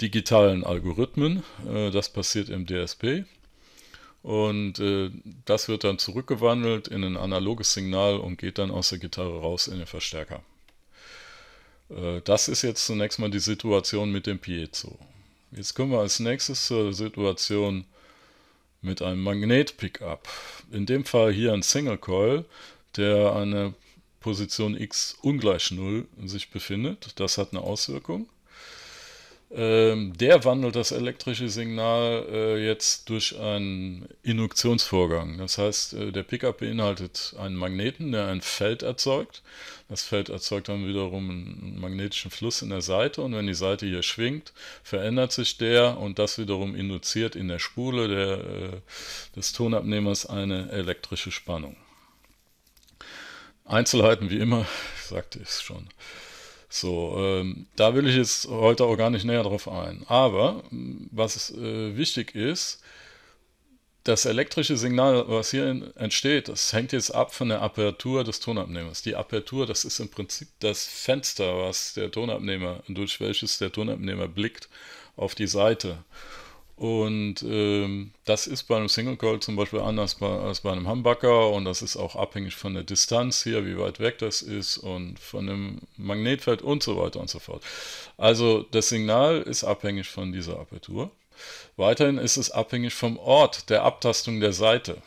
digitalen Algorithmen. Äh, das passiert im DSP. Und äh, das wird dann zurückgewandelt in ein analoges Signal und geht dann aus der Gitarre raus in den Verstärker. Äh, das ist jetzt zunächst mal die Situation mit dem Piezo. Jetzt kommen wir als nächstes zur Situation mit einem Magnet-Pickup. In dem Fall hier ein Single Coil, der an der Position x ungleich 0 sich befindet. Das hat eine Auswirkung. Ähm, der wandelt das elektrische Signal äh, jetzt durch einen Induktionsvorgang. Das heißt, äh, der Pickup beinhaltet einen Magneten, der ein Feld erzeugt. Das Feld erzeugt dann wiederum einen magnetischen Fluss in der Seite und wenn die Seite hier schwingt, verändert sich der und das wiederum induziert in der Spule der, äh, des Tonabnehmers eine elektrische Spannung. Einzelheiten wie immer, ich sagte ich schon. So, ähm, da will ich jetzt heute auch gar nicht näher drauf ein. Aber was äh, wichtig ist, das elektrische Signal, was hier entsteht, das hängt jetzt ab von der Apertur des Tonabnehmers. Die Apertur, das ist im Prinzip das Fenster, was der Tonabnehmer, durch welches der Tonabnehmer blickt auf die Seite. Und ähm, das ist bei einem Single Coil zum Beispiel anders bei, als bei einem Humbucker und das ist auch abhängig von der Distanz hier, wie weit weg das ist und von dem Magnetfeld und so weiter und so fort. Also das Signal ist abhängig von dieser Apertur. Weiterhin ist es abhängig vom Ort der Abtastung der Seite,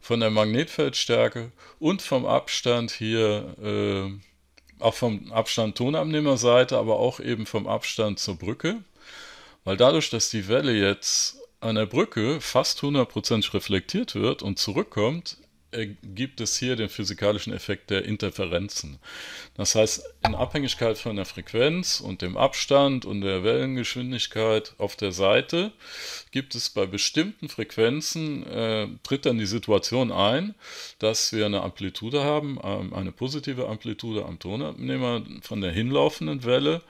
von der Magnetfeldstärke und vom Abstand hier. Äh, auch vom Abstand Tonabnehmerseite, aber auch eben vom Abstand zur Brücke weil dadurch, dass die Welle jetzt an der Brücke fast 100% reflektiert wird und zurückkommt, ergibt es hier den physikalischen Effekt der Interferenzen. Das heißt, in Abhängigkeit von der Frequenz und dem Abstand und der Wellengeschwindigkeit auf der Seite gibt es bei bestimmten Frequenzen, äh, tritt dann die Situation ein, dass wir eine Amplitude haben, äh, eine positive Amplitude am Tonabnehmer von der hinlaufenden Welle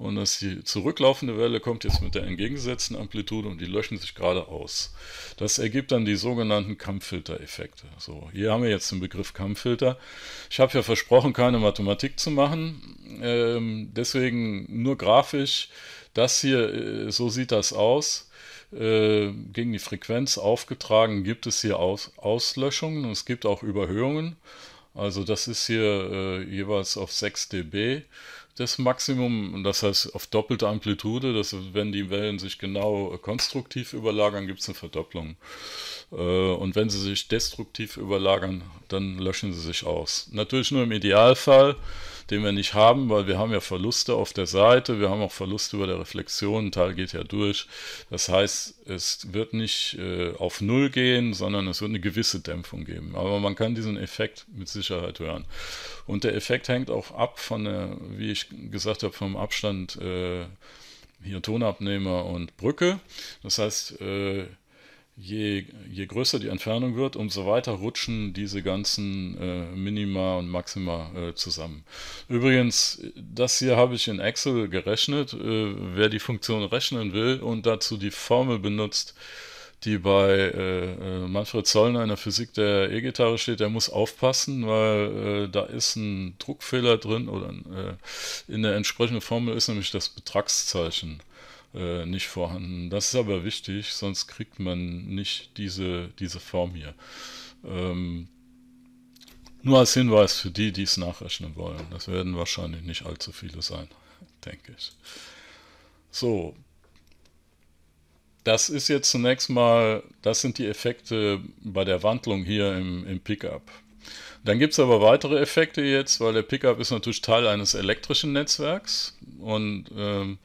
und dass die zurücklaufende Welle kommt jetzt mit der entgegengesetzten Amplitude und die löschen sich gerade aus. Das ergibt dann die sogenannten Kampffilter-Effekte. So, hier haben wir jetzt den Begriff Kampffilter. Ich habe ja versprochen, keine Mathematik zu machen. Ähm, deswegen nur grafisch. Das hier, äh, so sieht das aus. Äh, gegen die Frequenz aufgetragen gibt es hier aus Auslöschungen und es gibt auch Überhöhungen. Also das ist hier äh, jeweils auf 6 dB das Maximum, das heißt auf doppelte Amplitude, dass wenn die Wellen sich genau äh, konstruktiv überlagern, gibt es eine Verdopplung. Äh, und wenn sie sich destruktiv überlagern, dann löschen sie sich aus. Natürlich nur im Idealfall den wir nicht haben, weil wir haben ja Verluste auf der Seite, wir haben auch Verluste über der Reflexion, ein Teil geht ja durch. Das heißt, es wird nicht äh, auf Null gehen, sondern es wird eine gewisse Dämpfung geben. Aber man kann diesen Effekt mit Sicherheit hören. Und der Effekt hängt auch ab von der, wie ich gesagt habe, vom Abstand äh, hier Tonabnehmer und Brücke. Das heißt, äh, je, je größer die Entfernung wird, umso weiter rutschen diese ganzen äh, Minima und Maxima äh, zusammen. Übrigens, das hier habe ich in Excel gerechnet. Äh, wer die Funktion rechnen will und dazu die Formel benutzt, die bei äh, äh Manfred Zollner in der Physik der E-Gitarre steht, der muss aufpassen, weil äh, da ist ein Druckfehler drin oder äh, in der entsprechenden Formel ist nämlich das Betragszeichen äh, nicht vorhanden. Das ist aber wichtig, sonst kriegt man nicht diese, diese Form hier. Ähm, nur als Hinweis für die, die es nachrechnen wollen. Das werden wahrscheinlich nicht allzu viele sein, denke ich. So. Das ist jetzt zunächst mal, das sind die Effekte bei der Wandlung hier im, im Pickup. Dann gibt es aber weitere Effekte jetzt, weil der Pickup ist natürlich Teil eines elektrischen Netzwerks und ähm,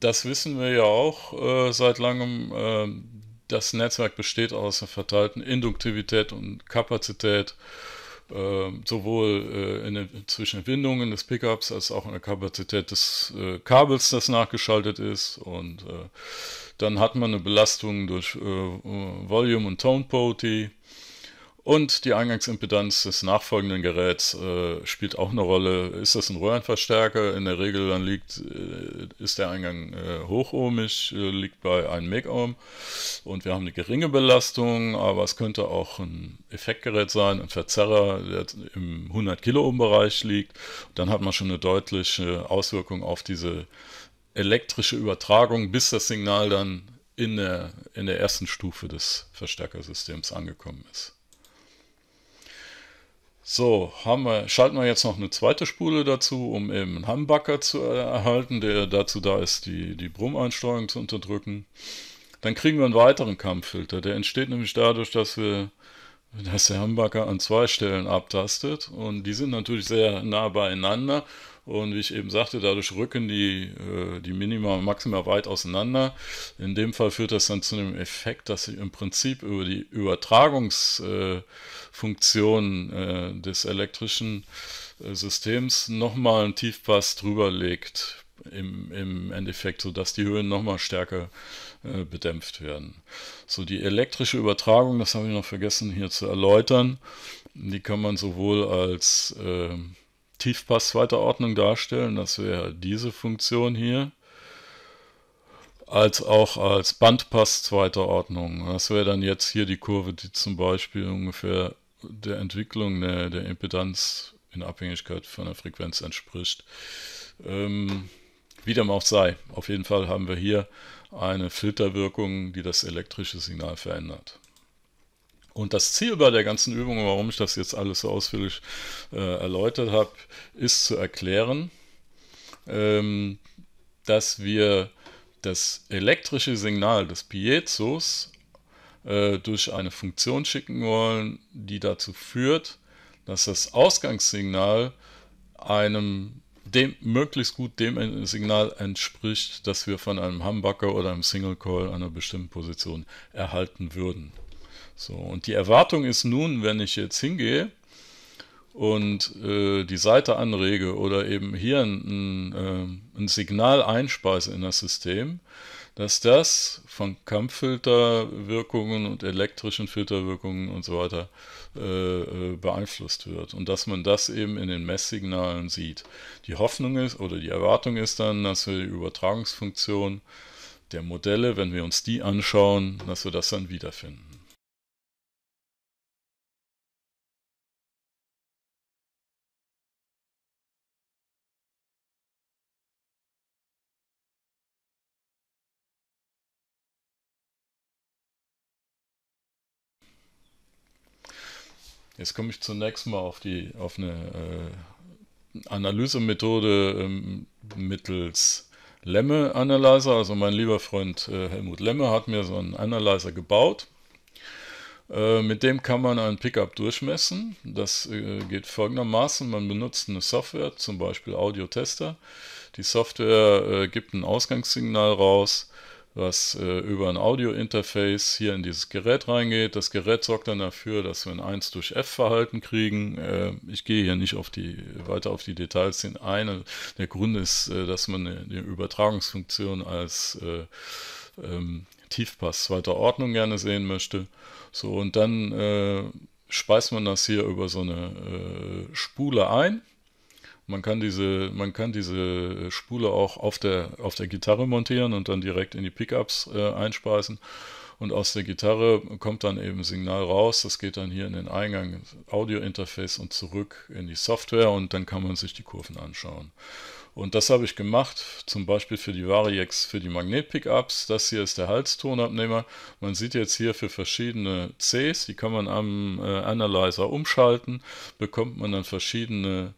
das wissen wir ja auch äh, seit langem. Äh, das Netzwerk besteht aus einer verteilten Induktivität und Kapazität, ähm, äh, sowohl in den, zwischen Windungen des Pickups als auch in der Kapazität des äh, Kabels, das nachgeschaltet ist. Und äh, dann hat man eine Belastung durch äh, Volume und Tone Poverty. Und die Eingangsimpedanz des nachfolgenden Geräts äh, spielt auch eine Rolle. Ist das ein Röhrenverstärker? In der Regel dann liegt, äh, ist der Eingang äh, hochohmig, äh, liegt bei 1 Megaohm und wir haben eine geringe Belastung, aber es könnte auch ein Effektgerät sein, ein Verzerrer, der im 100 Kiloohm Bereich liegt. Dann hat man schon eine deutliche Auswirkung auf diese elektrische Übertragung, bis das Signal dann in der, in der ersten Stufe des Verstärkersystems angekommen ist. So, wir, schalten wir jetzt noch eine zweite Spule dazu, um eben einen Humbucker zu erhalten, der dazu da ist, die, die Brummeinsteuerung zu unterdrücken. Dann kriegen wir einen weiteren Kampffilter. Der entsteht nämlich dadurch, dass wir dass der Humbucker an zwei Stellen abtastet und die sind natürlich sehr nah beieinander und wie ich eben sagte, dadurch rücken die, äh, die Minima und Maxima weit auseinander. In dem Fall führt das dann zu einem Effekt, dass sie im Prinzip über die Übertragungs- äh, Funktion äh, des elektrischen äh, Systems nochmal einen Tiefpass drüber legt im, im Endeffekt, sodass die Höhen nochmal stärker äh, bedämpft werden. So die elektrische Übertragung, das habe ich noch vergessen hier zu erläutern, die kann man sowohl als äh, Tiefpass zweiter Ordnung darstellen, das wäre diese Funktion hier, als auch als Bandpass zweiter Ordnung. Das wäre dann jetzt hier die Kurve, die zum Beispiel ungefähr der Entwicklung der, der Impedanz in Abhängigkeit von der Frequenz entspricht. Ähm, wie dem auch sei, auf jeden Fall haben wir hier eine Filterwirkung, die das elektrische Signal verändert. Und das Ziel bei der ganzen Übung, warum ich das jetzt alles so ausführlich äh, erläutert habe, ist zu erklären, ähm, dass wir das elektrische Signal des Piezos äh, durch eine Funktion schicken wollen, die dazu führt, dass das Ausgangssignal einem dem möglichst gut dem Signal entspricht, das wir von einem Humbucker oder einem Single Call an einer bestimmten Position erhalten würden. So, und die Erwartung ist nun, wenn ich jetzt hingehe und äh, die Seite anrege oder eben hier ein, ein, äh, ein Signal einspeise in das System, dass das von Kampffilterwirkungen und elektrischen Filterwirkungen und so weiter äh, äh, beeinflusst wird und dass man das eben in den Messsignalen sieht. Die Hoffnung ist oder die Erwartung ist dann, dass wir die Übertragungsfunktion der Modelle, wenn wir uns die anschauen, dass wir das dann wiederfinden. Jetzt komme ich zunächst mal auf die auf eine äh, Analysemethode ähm, mittels Lemme Analyzer. Also mein lieber Freund äh, Helmut Lemme hat mir so einen Analyzer gebaut. Äh, mit dem kann man ein Pickup durchmessen. Das äh, geht folgendermaßen. Man benutzt eine Software, zum Beispiel Audio Tester. Die Software äh, gibt ein Ausgangssignal raus was äh, über ein Audio-Interface hier in dieses Gerät reingeht. Das Gerät sorgt dann dafür, dass wir ein 1 durch F-Verhalten kriegen. Äh, ich gehe hier nicht auf die, weiter auf die Details hin. Einer der Gründe ist, äh, dass man die Übertragungsfunktion als äh, ähm, Tiefpass zweiter Ordnung gerne sehen möchte. So, und dann äh, speist man das hier über so eine äh, Spule ein man kann diese, man kann diese Spule auch auf der, auf der Gitarre montieren und dann direkt in die Pickups äh, einspeisen. Und aus der Gitarre kommt dann eben Signal raus. Das geht dann hier in den Eingang Audio-Interface und zurück in die Software und dann kann man sich die Kurven anschauen. Und das habe ich gemacht, zum Beispiel für die Variex, für die Magnet-Pickups. Das hier ist der Halstonabnehmer. Man sieht jetzt hier für verschiedene Cs, die kann man am äh, Analyzer umschalten, bekommt man dann verschiedene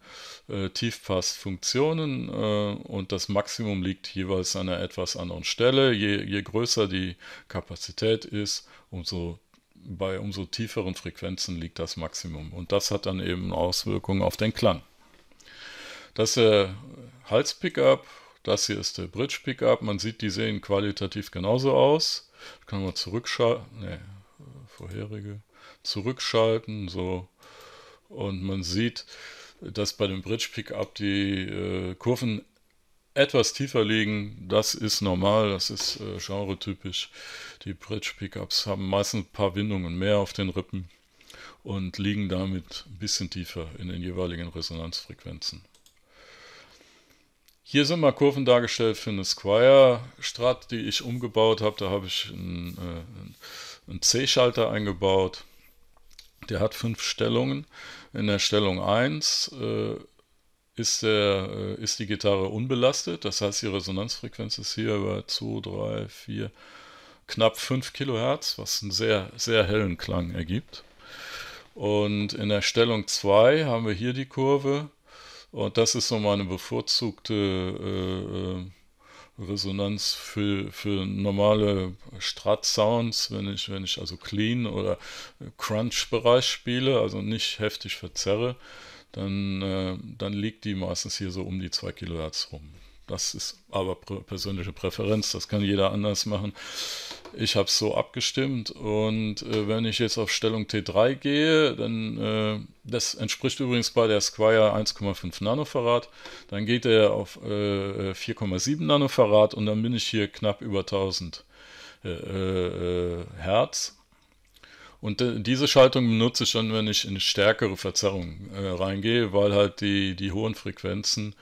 äh, Tiefpassfunktionen äh, und das Maximum liegt jeweils an einer etwas anderen Stelle. Je, je größer die Kapazität ist, umso bei umso tieferen Frequenzen liegt das Maximum. Und das hat dann eben Auswirkungen auf den Klang. Das ist äh, der Hals-Pickup, das hier ist der Bridge-Pickup. Man sieht, die sehen qualitativ genauso aus. Kann man zurückschalten, nee, vorherige, zurückschalten, so. Und man sieht, dass bei dem Bridge Pickup die äh, Kurven etwas tiefer liegen, das ist normal, das ist äh, genretypisch. Die Bridge Pickups haben meistens ein paar Windungen mehr auf den Rippen und liegen damit ein bisschen tiefer in den jeweiligen Resonanzfrequenzen. Hier sind mal Kurven dargestellt für eine Squire-Strat, die ich umgebaut habe. Da habe ich einen, äh, einen C-Schalter eingebaut. Der hat fünf Stellungen. In der Stellung 1 äh, ist, der, äh, ist die Gitarre unbelastet, das heißt, die Resonanzfrequenz ist hier bei 2, 3, 4, knapp 5 Kilohertz, was einen sehr, sehr hellen Klang ergibt. Und in der Stellung 2 haben wir hier die Kurve und das ist so meine bevorzugte äh, äh Resonanz für, für normale Strat-Sounds, wenn ich, wenn ich also Clean oder Crunch-Bereich spiele, also nicht heftig verzerre, dann, äh, dann liegt die meistens hier so um die 2 Kilohertz rum. Das ist aber persönliche Präferenz, das kann jeder anders machen. Ich habe es so abgestimmt und äh, wenn ich jetzt auf Stellung T3 gehe, dann, äh, das entspricht übrigens bei der Squire 1,5 Nanofarad, dann geht er auf äh, 4,7 äh, Nanofarad und dann bin ich hier knapp über 1000 äh, äh, Hertz. Und diese Schaltung benutze ich dann, wenn ich in stärkere Verzerrungen reingehe, weil halt die, die hohen Frequenzen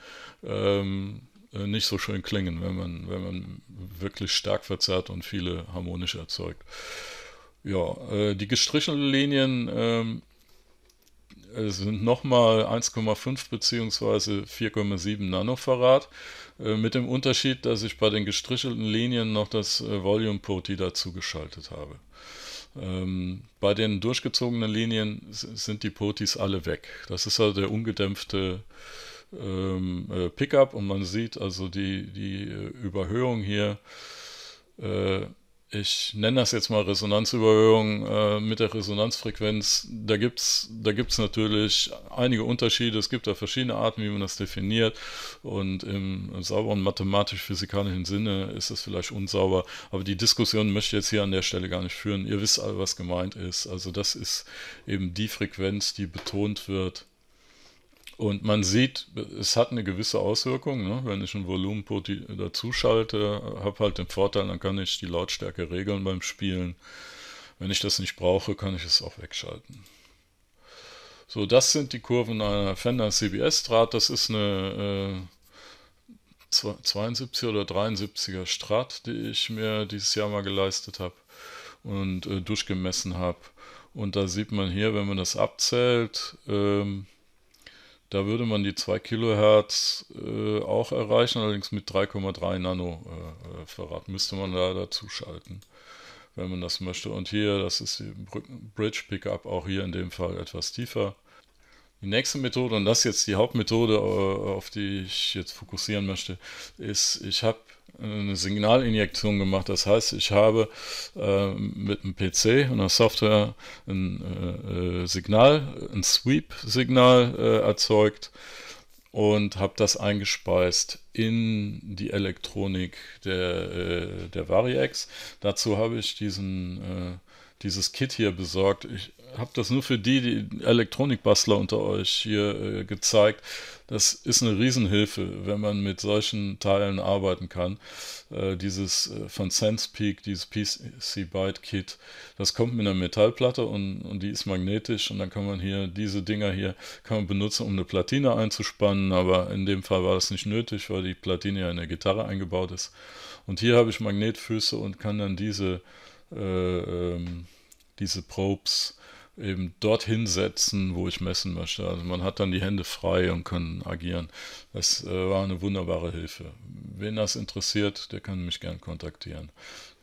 ähm, äh, nicht so schön klingen, wenn man, wenn man wirklich stark verzerrt und viele harmonisch erzeugt. Ja, äh, die gestrichelten Linien ähm, äh, sind nochmal 1,5 bzw. 4,7 Nanofarad, mit dem Unterschied, dass ich bei den gestrichelten Linien noch das Volume Poti dazu geschaltet habe. Ähm, bei den durchgezogenen Linien sind die Potis alle weg. Das ist also der ungedämpfte äh, ähm, äh, Pickup und man sieht also die, die äh, Überhöhung hier. Äh, ich nenne das jetzt mal Resonanzüberhöhung äh, mit der Resonanzfrequenz. Da gibt es da gibt's natürlich einige Unterschiede. Es gibt da verschiedene Arten, wie man das definiert. Und im sauberen mathematisch-physikalischen Sinne ist das vielleicht unsauber. Aber die Diskussion möchte ich jetzt hier an der Stelle gar nicht führen. Ihr wisst alle, was gemeint ist. Also das ist eben die Frequenz, die betont wird und man sieht, es hat eine gewisse Auswirkung. Ne? Wenn ich ein Volumenpot dazu schalte, habe halt den Vorteil, dann kann ich die Lautstärke regeln beim Spielen. Wenn ich das nicht brauche, kann ich es auch wegschalten. So, das sind die Kurven einer Fender CBS Strat. Das ist eine äh, 72er oder 73er Strat, die ich mir dieses Jahr mal geleistet habe und äh, durchgemessen habe. Und da sieht man hier, wenn man das abzählt, ähm, da würde man die 2 Kilohertz äh, auch erreichen, allerdings mit 3,3 Nanofarad äh, äh, müsste man da dazu schalten, wenn man das möchte. Und hier, das ist die Bridge Pickup, auch hier in dem Fall etwas tiefer. Die nächste Methode, und das ist jetzt die Hauptmethode, äh, auf die ich jetzt fokussieren möchte, ist, ich habe eine Signalinjektion gemacht. Das heißt, ich habe äh, mit einem PC und einer Software ein äh, äh, Signal, ein Sweep-Signal äh, erzeugt und habe das eingespeist in die Elektronik der, äh, der Variax. Dazu habe ich diesen, äh, dieses Kit hier besorgt. Ich habe das nur für die, die Elektronikbastler unter euch hier gezeigt. Das ist eine Riesenhilfe, wenn man mit solchen Teilen arbeiten kann. Äh, dieses äh, von SensePeak, dieses PC Byte Kit, das kommt mit einer Metallplatte und, und die ist magnetisch und dann kann man hier diese Dinger hier kann man benutzen, um eine Platine einzuspannen, aber in dem Fall war das nicht nötig, weil die Platine ja in der Gitarre eingebaut ist. Und hier habe ich Magnetfüße und kann dann diese äh, ähm, diese Probes eben dorthin setzen, wo ich messen möchte. Also man hat dann die Hände frei und kann agieren. Das äh, war eine wunderbare Hilfe. Wen das interessiert, der kann mich gern kontaktieren.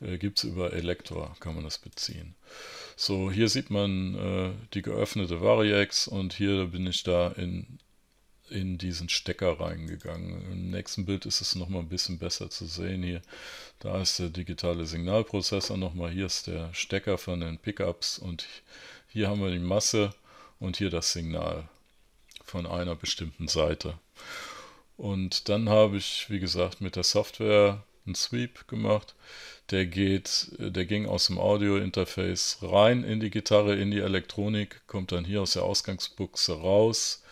Äh, Gibt es über Elektra, kann man das beziehen. So, hier sieht man äh, die geöffnete Variex und hier bin ich da in, in diesen Stecker reingegangen. Im nächsten Bild ist es nochmal ein bisschen besser zu sehen hier. Da ist der digitale Signalprozessor nochmal, hier ist der Stecker von den Pickups und hier hier haben wir die Masse und hier das Signal von einer bestimmten Seite. Und dann habe ich, wie gesagt, mit der Software einen Sweep gemacht. Der, geht, der ging aus dem Audio-Interface rein in die Gitarre, in die Elektronik, kommt dann hier aus der Ausgangsbuchse raus,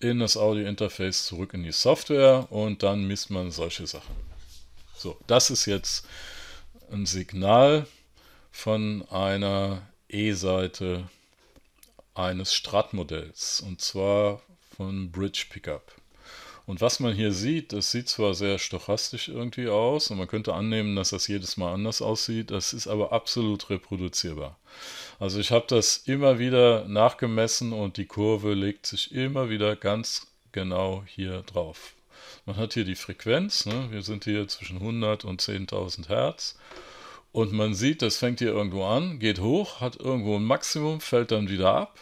in das Audio-Interface zurück in die Software und dann misst man solche Sachen. So, das ist jetzt ein Signal von einer E-Seite eines strat und zwar von Bridge Pickup. Und was man hier sieht, das sieht zwar sehr stochastisch irgendwie aus und man könnte annehmen, dass das jedes Mal anders aussieht, das ist aber absolut reproduzierbar. Also ich habe das immer wieder nachgemessen und die Kurve legt sich immer wieder ganz genau hier drauf. Man hat hier die Frequenz, ne? wir sind hier zwischen 100 und 10.000 Hertz und man sieht, das fängt hier irgendwo an, geht hoch, hat irgendwo ein Maximum, fällt dann wieder ab.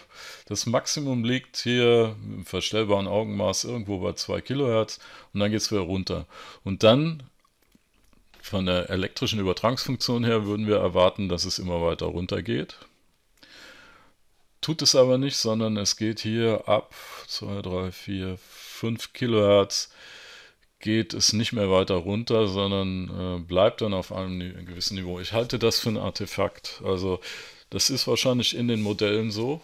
Das Maximum liegt hier im verstellbaren Augenmaß irgendwo bei 2 Kilohertz und dann geht es wieder runter. Und dann von der elektrischen Übertragungsfunktion her würden wir erwarten, dass es immer weiter runter geht. Tut es aber nicht, sondern es geht hier ab 2, 3, 4, 5 Kilohertz geht es nicht mehr weiter runter, sondern äh, bleibt dann auf einem, einem gewissen Niveau. Ich halte das für ein Artefakt. Also das ist wahrscheinlich in den Modellen so.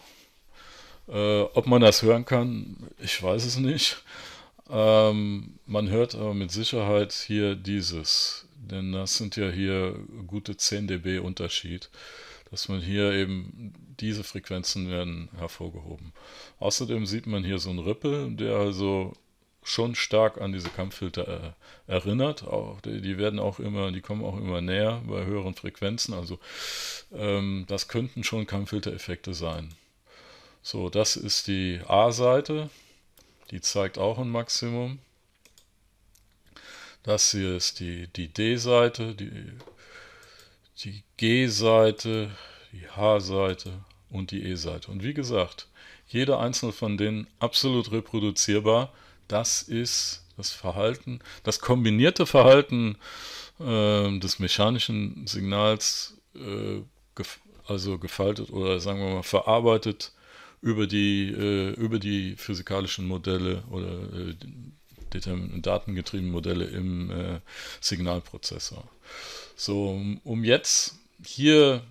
Äh, ob man das hören kann, ich weiß es nicht. Ähm, man hört aber mit Sicherheit hier dieses, denn das sind ja hier gute 10 dB Unterschied, dass man hier eben diese Frequenzen werden hervorgehoben. Außerdem sieht man hier so einen Rippel, der also schon stark an diese Kampffilter äh, erinnert. Auch, die, die, werden auch immer, die kommen auch immer näher bei höheren Frequenzen. Also ähm, das könnten schon Kampffiltereffekte sein. So, das ist die A-Seite. Die zeigt auch ein Maximum. Das hier ist die, die D-Seite, die, die G-Seite, die H-Seite und die E-Seite. Und wie gesagt, jeder einzelne von denen absolut reproduzierbar das ist das Verhalten, das kombinierte Verhalten äh, des mechanischen Signals, äh, gef also gefaltet oder sagen wir mal verarbeitet über die, äh, über die physikalischen Modelle oder äh, datengetriebenen Modelle im äh, Signalprozessor. So, um jetzt hier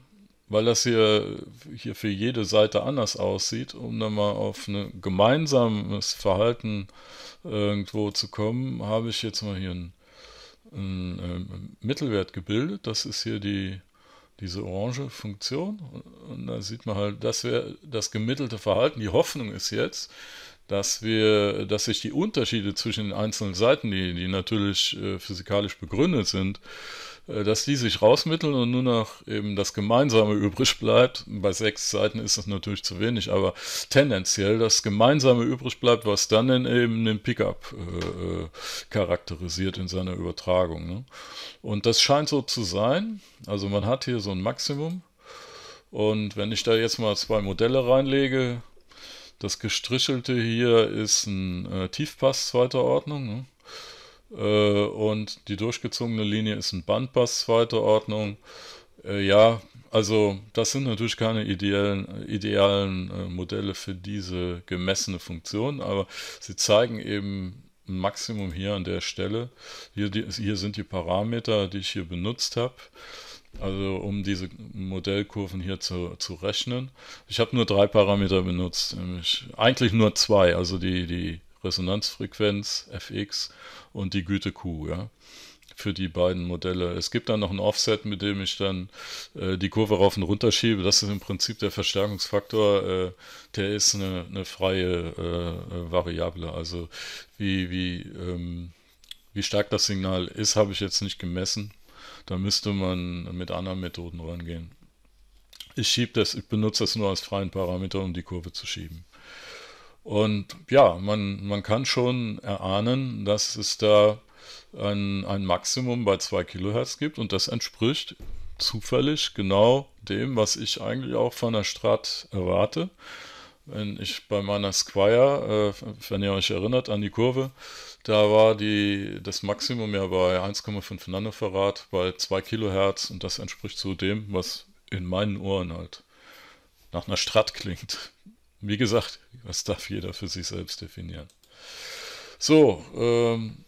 weil das hier, hier für jede Seite anders aussieht, um dann mal auf ein gemeinsames Verhalten äh, irgendwo zu kommen, habe ich jetzt mal hier einen, einen, einen ähm, Mittelwert gebildet. Das ist hier die, diese orange Funktion. Und da sieht man halt, dass wir das gemittelte Verhalten, die Hoffnung ist jetzt, dass wir, dass sich die Unterschiede zwischen den einzelnen Seiten, die, die natürlich äh, physikalisch begründet sind, äh, dass die sich rausmitteln und nur noch eben das Gemeinsame übrig bleibt. Bei sechs Seiten ist das natürlich zu wenig, aber tendenziell das Gemeinsame übrig bleibt, was dann eben den Pickup äh, äh, charakterisiert in seiner Übertragung. Ne? Und das scheint so zu sein. Also man hat hier so ein Maximum. Und wenn ich da jetzt mal zwei Modelle reinlege, das gestrichelte hier ist ein äh, Tiefpass zweiter Ordnung. Ne? Äh, und die durchgezogene Linie ist ein Bandpass zweiter Ordnung. Äh, ja, also das sind natürlich keine ideellen, idealen äh, Modelle für diese gemessene Funktion, aber sie zeigen eben ein Maximum hier an der Stelle. Hier, die, hier sind die Parameter, die ich hier benutzt habe. Also um diese Modellkurven hier zu, zu rechnen. Ich habe nur drei Parameter benutzt, nämlich eigentlich nur zwei, also die, die Resonanzfrequenz fx und die Güte q. Ja für die beiden Modelle. Es gibt dann noch ein Offset, mit dem ich dann äh, die Kurve rauf und runter schiebe. Das ist im Prinzip der Verstärkungsfaktor. Äh, der ist eine, eine freie äh, äh Variable. Also wie, wie, ähm, wie stark das Signal ist, habe ich jetzt nicht gemessen. Da müsste man mit anderen Methoden rangehen. Ich schiebe das, ich benutze das nur als freien Parameter, um die Kurve zu schieben. Und ja, man, man kann schon erahnen, dass es da ein, ein Maximum bei 2 Kilohertz gibt und das entspricht zufällig genau dem, was ich eigentlich auch von der Strat erwarte. Wenn ich bei meiner Squire, äh, wenn ihr euch erinnert an die Kurve, da war die, das Maximum ja bei 1,5 Nanofarad bei 2 Kilohertz und das entspricht so dem, was in meinen Ohren halt nach einer Strat klingt. Wie gesagt, das darf jeder für sich selbst definieren. So, ähm,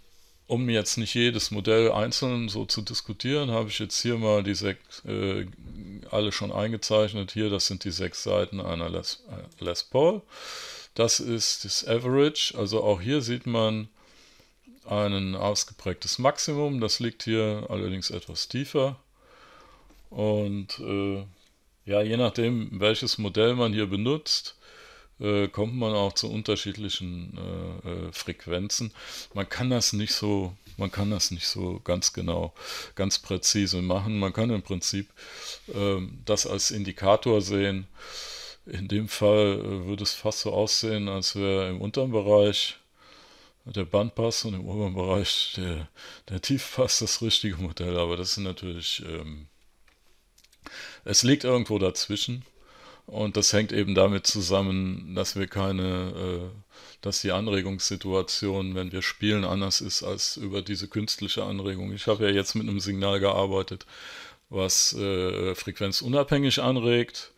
um jetzt nicht jedes Modell einzeln so zu diskutieren, habe ich jetzt hier mal die sechs, äh, alle schon eingezeichnet. Hier, das sind die sechs Seiten einer Les, äh, Les Paul. Das ist das Average, also auch hier sieht man ein ausgeprägtes Maximum. Das liegt hier allerdings etwas tiefer. Und äh, ja, je nachdem, welches Modell man hier benutzt, äh, kommt man auch zu unterschiedlichen äh, äh, Frequenzen. Man kann das nicht so, man kann das nicht so ganz genau, ganz präzise machen. Man kann im Prinzip ähm, das als Indikator sehen. In dem Fall äh, würde es fast so aussehen, als wäre im unteren Bereich der Bandpass und im oberen Bereich der, der Tiefpass das richtige Modell, aber das ist natürlich, ähm, es liegt irgendwo dazwischen und das hängt eben damit zusammen, dass wir keine, äh, dass die Anregungssituation, wenn wir spielen, anders ist als über diese künstliche Anregung. Ich habe ja jetzt mit einem Signal gearbeitet, was äh, frequenzunabhängig anregt.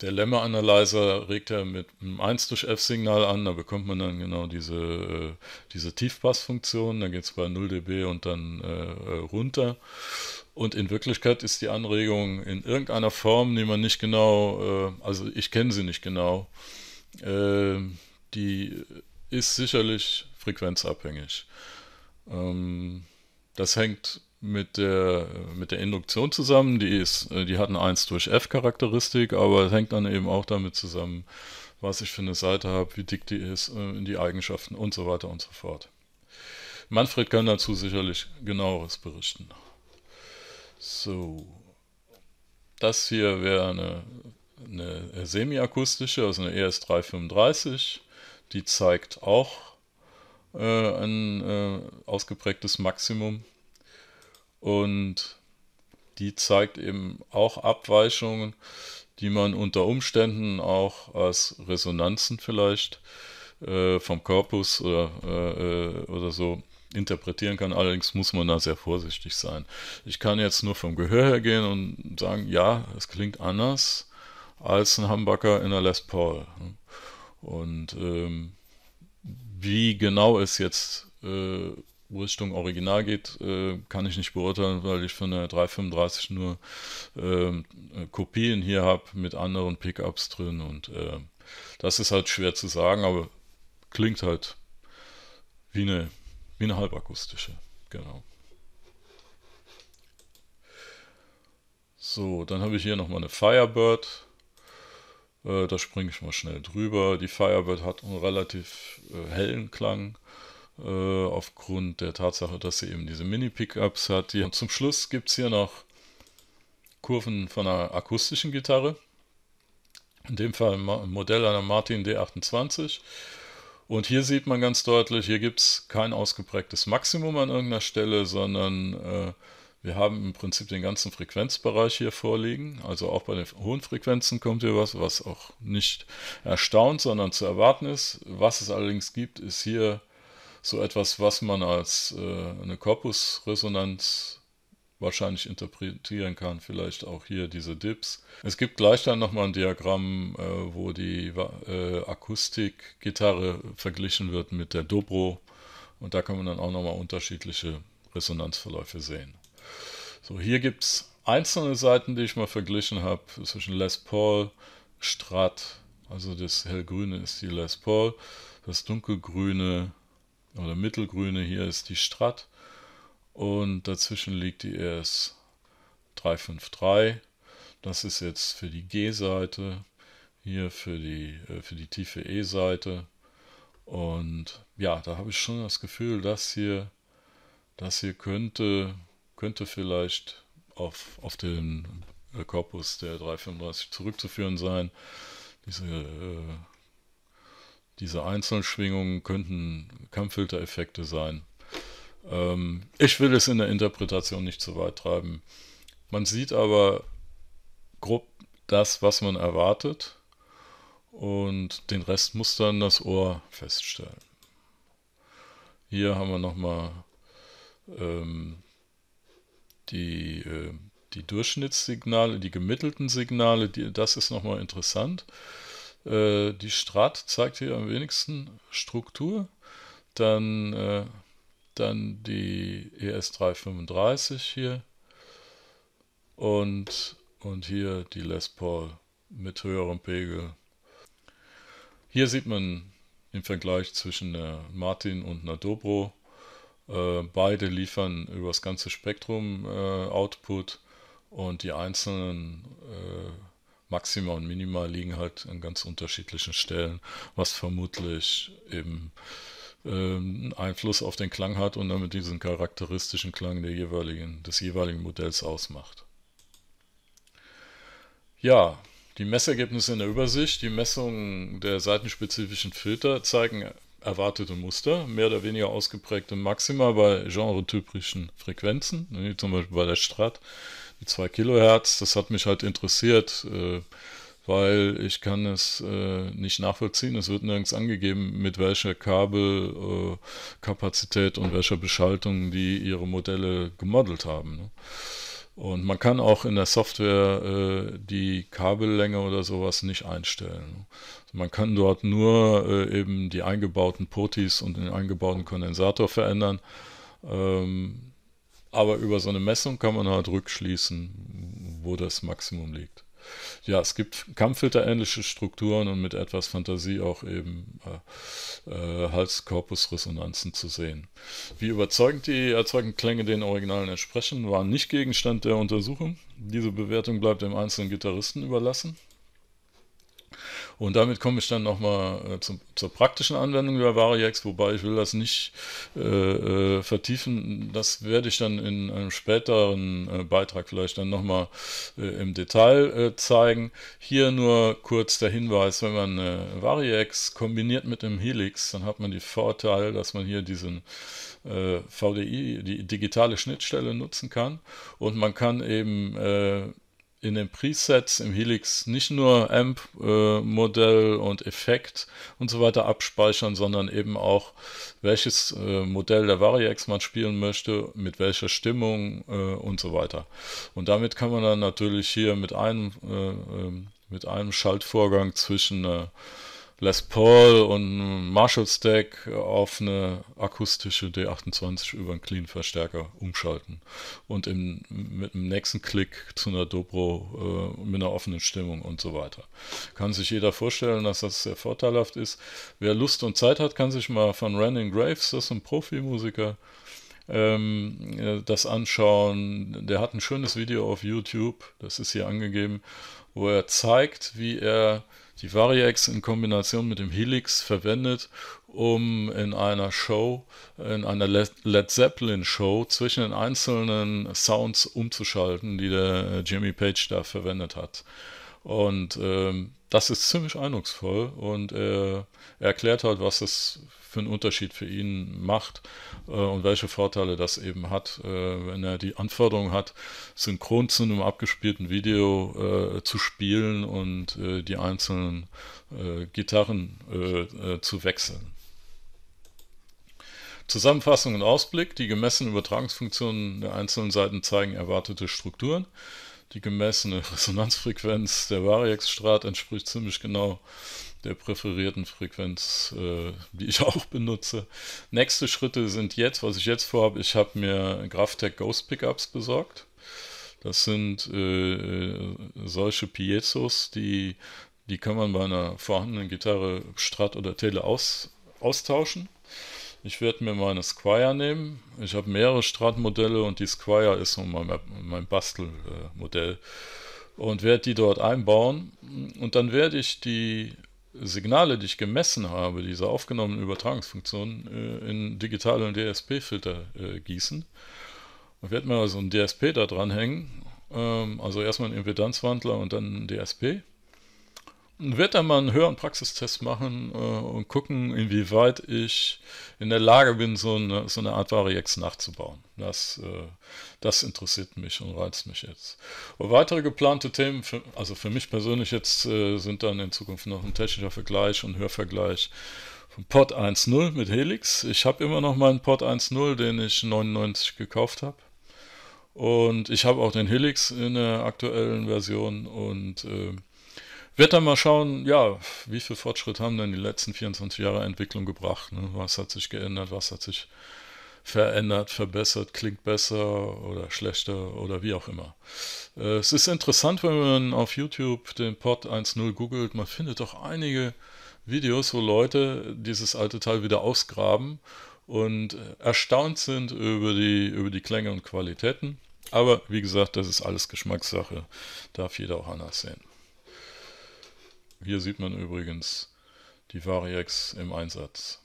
Der Lemma analyzer regt ja mit einem 1 durch F-Signal an, da bekommt man dann genau diese, äh, diese Tiefpassfunktion, da geht es bei 0 dB und dann äh, äh, runter. Und in Wirklichkeit ist die Anregung in irgendeiner Form, die man nicht genau, äh, also ich kenne sie nicht genau, äh, die ist sicherlich frequenzabhängig. Ähm, das hängt mit der, mit der Induktion zusammen, die, ist, äh, die hat eine 1 durch F-Charakteristik, aber es hängt dann eben auch damit zusammen, was ich für eine Seite habe, wie dick die ist, äh, die Eigenschaften und so weiter und so fort. Manfred kann dazu sicherlich genaueres berichten. So. Das hier wäre eine, eine semi-akustische, also eine ES335. Die zeigt auch äh, ein äh, ausgeprägtes Maximum. Und die zeigt eben auch Abweichungen, die man unter Umständen auch als Resonanzen vielleicht äh, vom Korpus oder, äh, äh, oder so interpretieren kann. Allerdings muss man da sehr vorsichtig sein. Ich kann jetzt nur vom Gehör her gehen und sagen, ja, es klingt anders als ein Humbucker in der Les Paul. Und ähm, wie genau es jetzt äh, Richtung Original geht, äh, kann ich nicht beurteilen, weil ich von der 335 nur äh, Kopien hier habe mit anderen Pickups drin und ähm, das ist halt schwer zu sagen, aber klingt halt wie eine wie eine halbakustische, genau. So, dann habe ich hier nochmal eine Firebird. Äh, da springe ich mal schnell drüber. Die Firebird hat einen relativ äh, hellen Klang äh, aufgrund der Tatsache, dass sie eben diese Mini-Pickups hat. Und zum Schluss gibt es hier noch Kurven von einer akustischen Gitarre. In dem Fall ein Modell einer Martin D28. Und hier sieht man ganz deutlich, hier gibt es kein ausgeprägtes Maximum an irgendeiner Stelle, sondern äh, wir haben im Prinzip den ganzen Frequenzbereich hier vorliegen. Also auch bei den hohen Frequenzen kommt hier was, was auch nicht erstaunt, sondern zu erwarten ist. Was es allerdings gibt, ist hier so etwas, was man als äh, eine Korpusresonanz wahrscheinlich interpretieren kann, vielleicht auch hier diese Dips. Es gibt gleich dann nochmal ein Diagramm, äh, wo die äh, Akustikgitarre verglichen wird mit der Dobro und da kann man dann auch nochmal unterschiedliche Resonanzverläufe sehen. So, hier gibt es einzelne Seiten, die ich mal verglichen habe zwischen Les Paul, Strat, also das hellgrüne ist die Les Paul, das dunkelgrüne oder mittelgrüne hier ist die Strat und dazwischen liegt die ES 353. Das ist jetzt für die G-Seite, hier für die, äh, für die tiefe E-Seite. Und ja, da habe ich schon das Gefühl, dass hier, das hier könnte, könnte vielleicht auf, auf den äh, Korpus der 335 zurückzuführen sein. Diese, äh, diese Einzelschwingungen könnten Kampffiltereffekte sein. Ähm, ich will es in der Interpretation nicht zu weit treiben. Man sieht aber grob das, was man erwartet und den Rest muss dann das Ohr feststellen. Hier haben wir nochmal ähm, die, äh, die Durchschnittssignale, die gemittelten Signale, die, das ist nochmal interessant. Äh, die Strat zeigt hier am wenigsten Struktur. Dann äh, dann die ES335 hier und, und hier die Les Paul mit höherem Pegel. Hier sieht man im Vergleich zwischen der Martin und einer Dobro. Äh, beide liefern über das ganze Spektrum äh, Output und die einzelnen äh, Maxima und Minima liegen halt an ganz unterschiedlichen Stellen, was vermutlich eben ähm, Einfluss auf den Klang hat und damit diesen charakteristischen Klang der jeweiligen, des jeweiligen Modells ausmacht. Ja, die Messergebnisse in der Übersicht, die Messungen der seitenspezifischen Filter zeigen erwartete Muster, mehr oder weniger ausgeprägte Maxima bei genretypischen Frequenzen, wie ne, zum Beispiel bei der Strat, die 2 Kilohertz. Das hat mich halt interessiert. Äh, weil ich kann es äh, nicht nachvollziehen. Es wird nirgends angegeben, mit welcher Kabelkapazität äh, und welcher Beschaltung die ihre Modelle gemodelt haben. Ne? Und man kann auch in der Software äh, die Kabellänge oder sowas nicht einstellen. Ne? Also man kann dort nur äh, eben die eingebauten Potis und den eingebauten Kondensator verändern. Ähm, aber über so eine Messung kann man halt rückschließen, wo das Maximum liegt ja, es gibt Kampffilter-ähnliche Strukturen und mit etwas Fantasie auch eben äh, äh, Hals-Korpus-Resonanzen zu sehen. Wie überzeugend die erzeugten Klänge den Originalen entsprechen, waren nicht Gegenstand der Untersuchung. Diese Bewertung bleibt dem einzelnen Gitarristen überlassen. Und damit komme ich dann nochmal äh, zum, zur praktischen Anwendung der Variex, wobei ich will das nicht äh, äh, vertiefen. Das werde ich dann in einem späteren äh, Beitrag vielleicht dann nochmal äh, im Detail zeigen. Hier nur kurz der Hinweis, wenn man äh, Variex kombiniert mit einem Helix, dann hat man die Vorteil, dass man hier diesen VDI, die digitale Schnittstelle nutzen kann und man kann eben in den Presets im Helix nicht nur AMP-Modell äh, und Effekt und so weiter abspeichern, sondern eben auch, welches äh, Modell der Variax man spielen möchte, mit welcher Stimmung äh, und so weiter. Und damit kann man dann natürlich hier mit einem, äh, ähm, mit einem Schaltvorgang zwischen äh, Les Paul und Marshall Stack auf eine akustische D28 über einen Clean Verstärker umschalten und im, mit dem nächsten Klick zu einer Dobro äh, mit einer offenen Stimmung und so weiter. Kann sich jeder vorstellen, dass das sehr vorteilhaft ist. Wer Lust und Zeit hat, kann sich mal von Randy Graves, das ist ein Profimusiker, ähm, äh, das anschauen. Der hat ein schönes Video auf YouTube, das ist hier angegeben, wo er zeigt, wie er die Variax in Kombination mit dem Helix verwendet, um in einer Show, in einer Led Zeppelin Show zwischen den einzelnen Sounds umzuschalten, die der äh, Jimmy Page da verwendet hat. Und ähm, das ist ziemlich eindrucksvoll und er erklärt halt, was das für einen Unterschied für ihn macht äh, und welche Vorteile das eben hat, äh, wenn er die Anforderung hat, synchron zu einem abgespielten Video äh, zu spielen und äh, die einzelnen äh, Gitarren zu wechseln. Zusammenfassung und Ausblick. Die gemessenen Übertragungsfunktionen der einzelnen Seiten zeigen erwartete Strukturen. Die gemessene Resonanzfrequenz der Variax-Strat entspricht ziemlich genau der präferierten Frequenz, äh, die ich auch benutze. Nächste Schritte sind jetzt, was ich jetzt vorhabe, ich habe mir Graftec Ghost Pickups besorgt. Das sind äh, äh, solche Piezos, die, die kann man bei einer vorhandenen Gitarre Strat oder Tele aus, austauschen. Ich werde mir meine Squire nehmen. Ich habe mehrere Strat-Modelle und die Squire ist so mein, mein Bastelmodell und werde die dort einbauen. Und dann werde ich die Signale, die ich gemessen habe, diese aufgenommenen Übertragungsfunktionen, äh, in digitale DSP-Filter äh, gießen. Ich werde mal also einen DSP da dranhängen, ähm, also erstmal einen Impedanzwandler und dann einen DSP werde dann mal einen Hör- und Praxistest machen äh, und gucken, inwieweit ich in der Lage bin, so eine, so eine Art Variex nachzubauen. Das, äh, das interessiert mich und reizt mich jetzt. Und weitere geplante Themen, für, also für mich persönlich jetzt, äh, sind dann in Zukunft noch ein technischer Vergleich und Hörvergleich von Pod 1.0 mit Helix. Ich habe immer noch meinen Pod 1.0, den ich 99 gekauft habe. Und ich habe auch den Helix in der aktuellen Version und äh, wird dann mal schauen, ja, wie viel Fortschritt haben denn die letzten 24 Jahre Entwicklung gebracht? Ne? Was hat sich geändert? Was hat sich verändert, verbessert, klingt besser oder schlechter oder wie auch immer. Äh, es ist interessant, wenn man auf YouTube den Pod 1.0 googelt, man findet doch einige Videos, wo Leute dieses alte Teil wieder ausgraben und äh, erstaunt sind über die, über die Klänge und Qualitäten. Aber wie gesagt, das ist alles Geschmackssache, darf jeder auch anders sehen. Hier sieht man übrigens die Variex im Einsatz.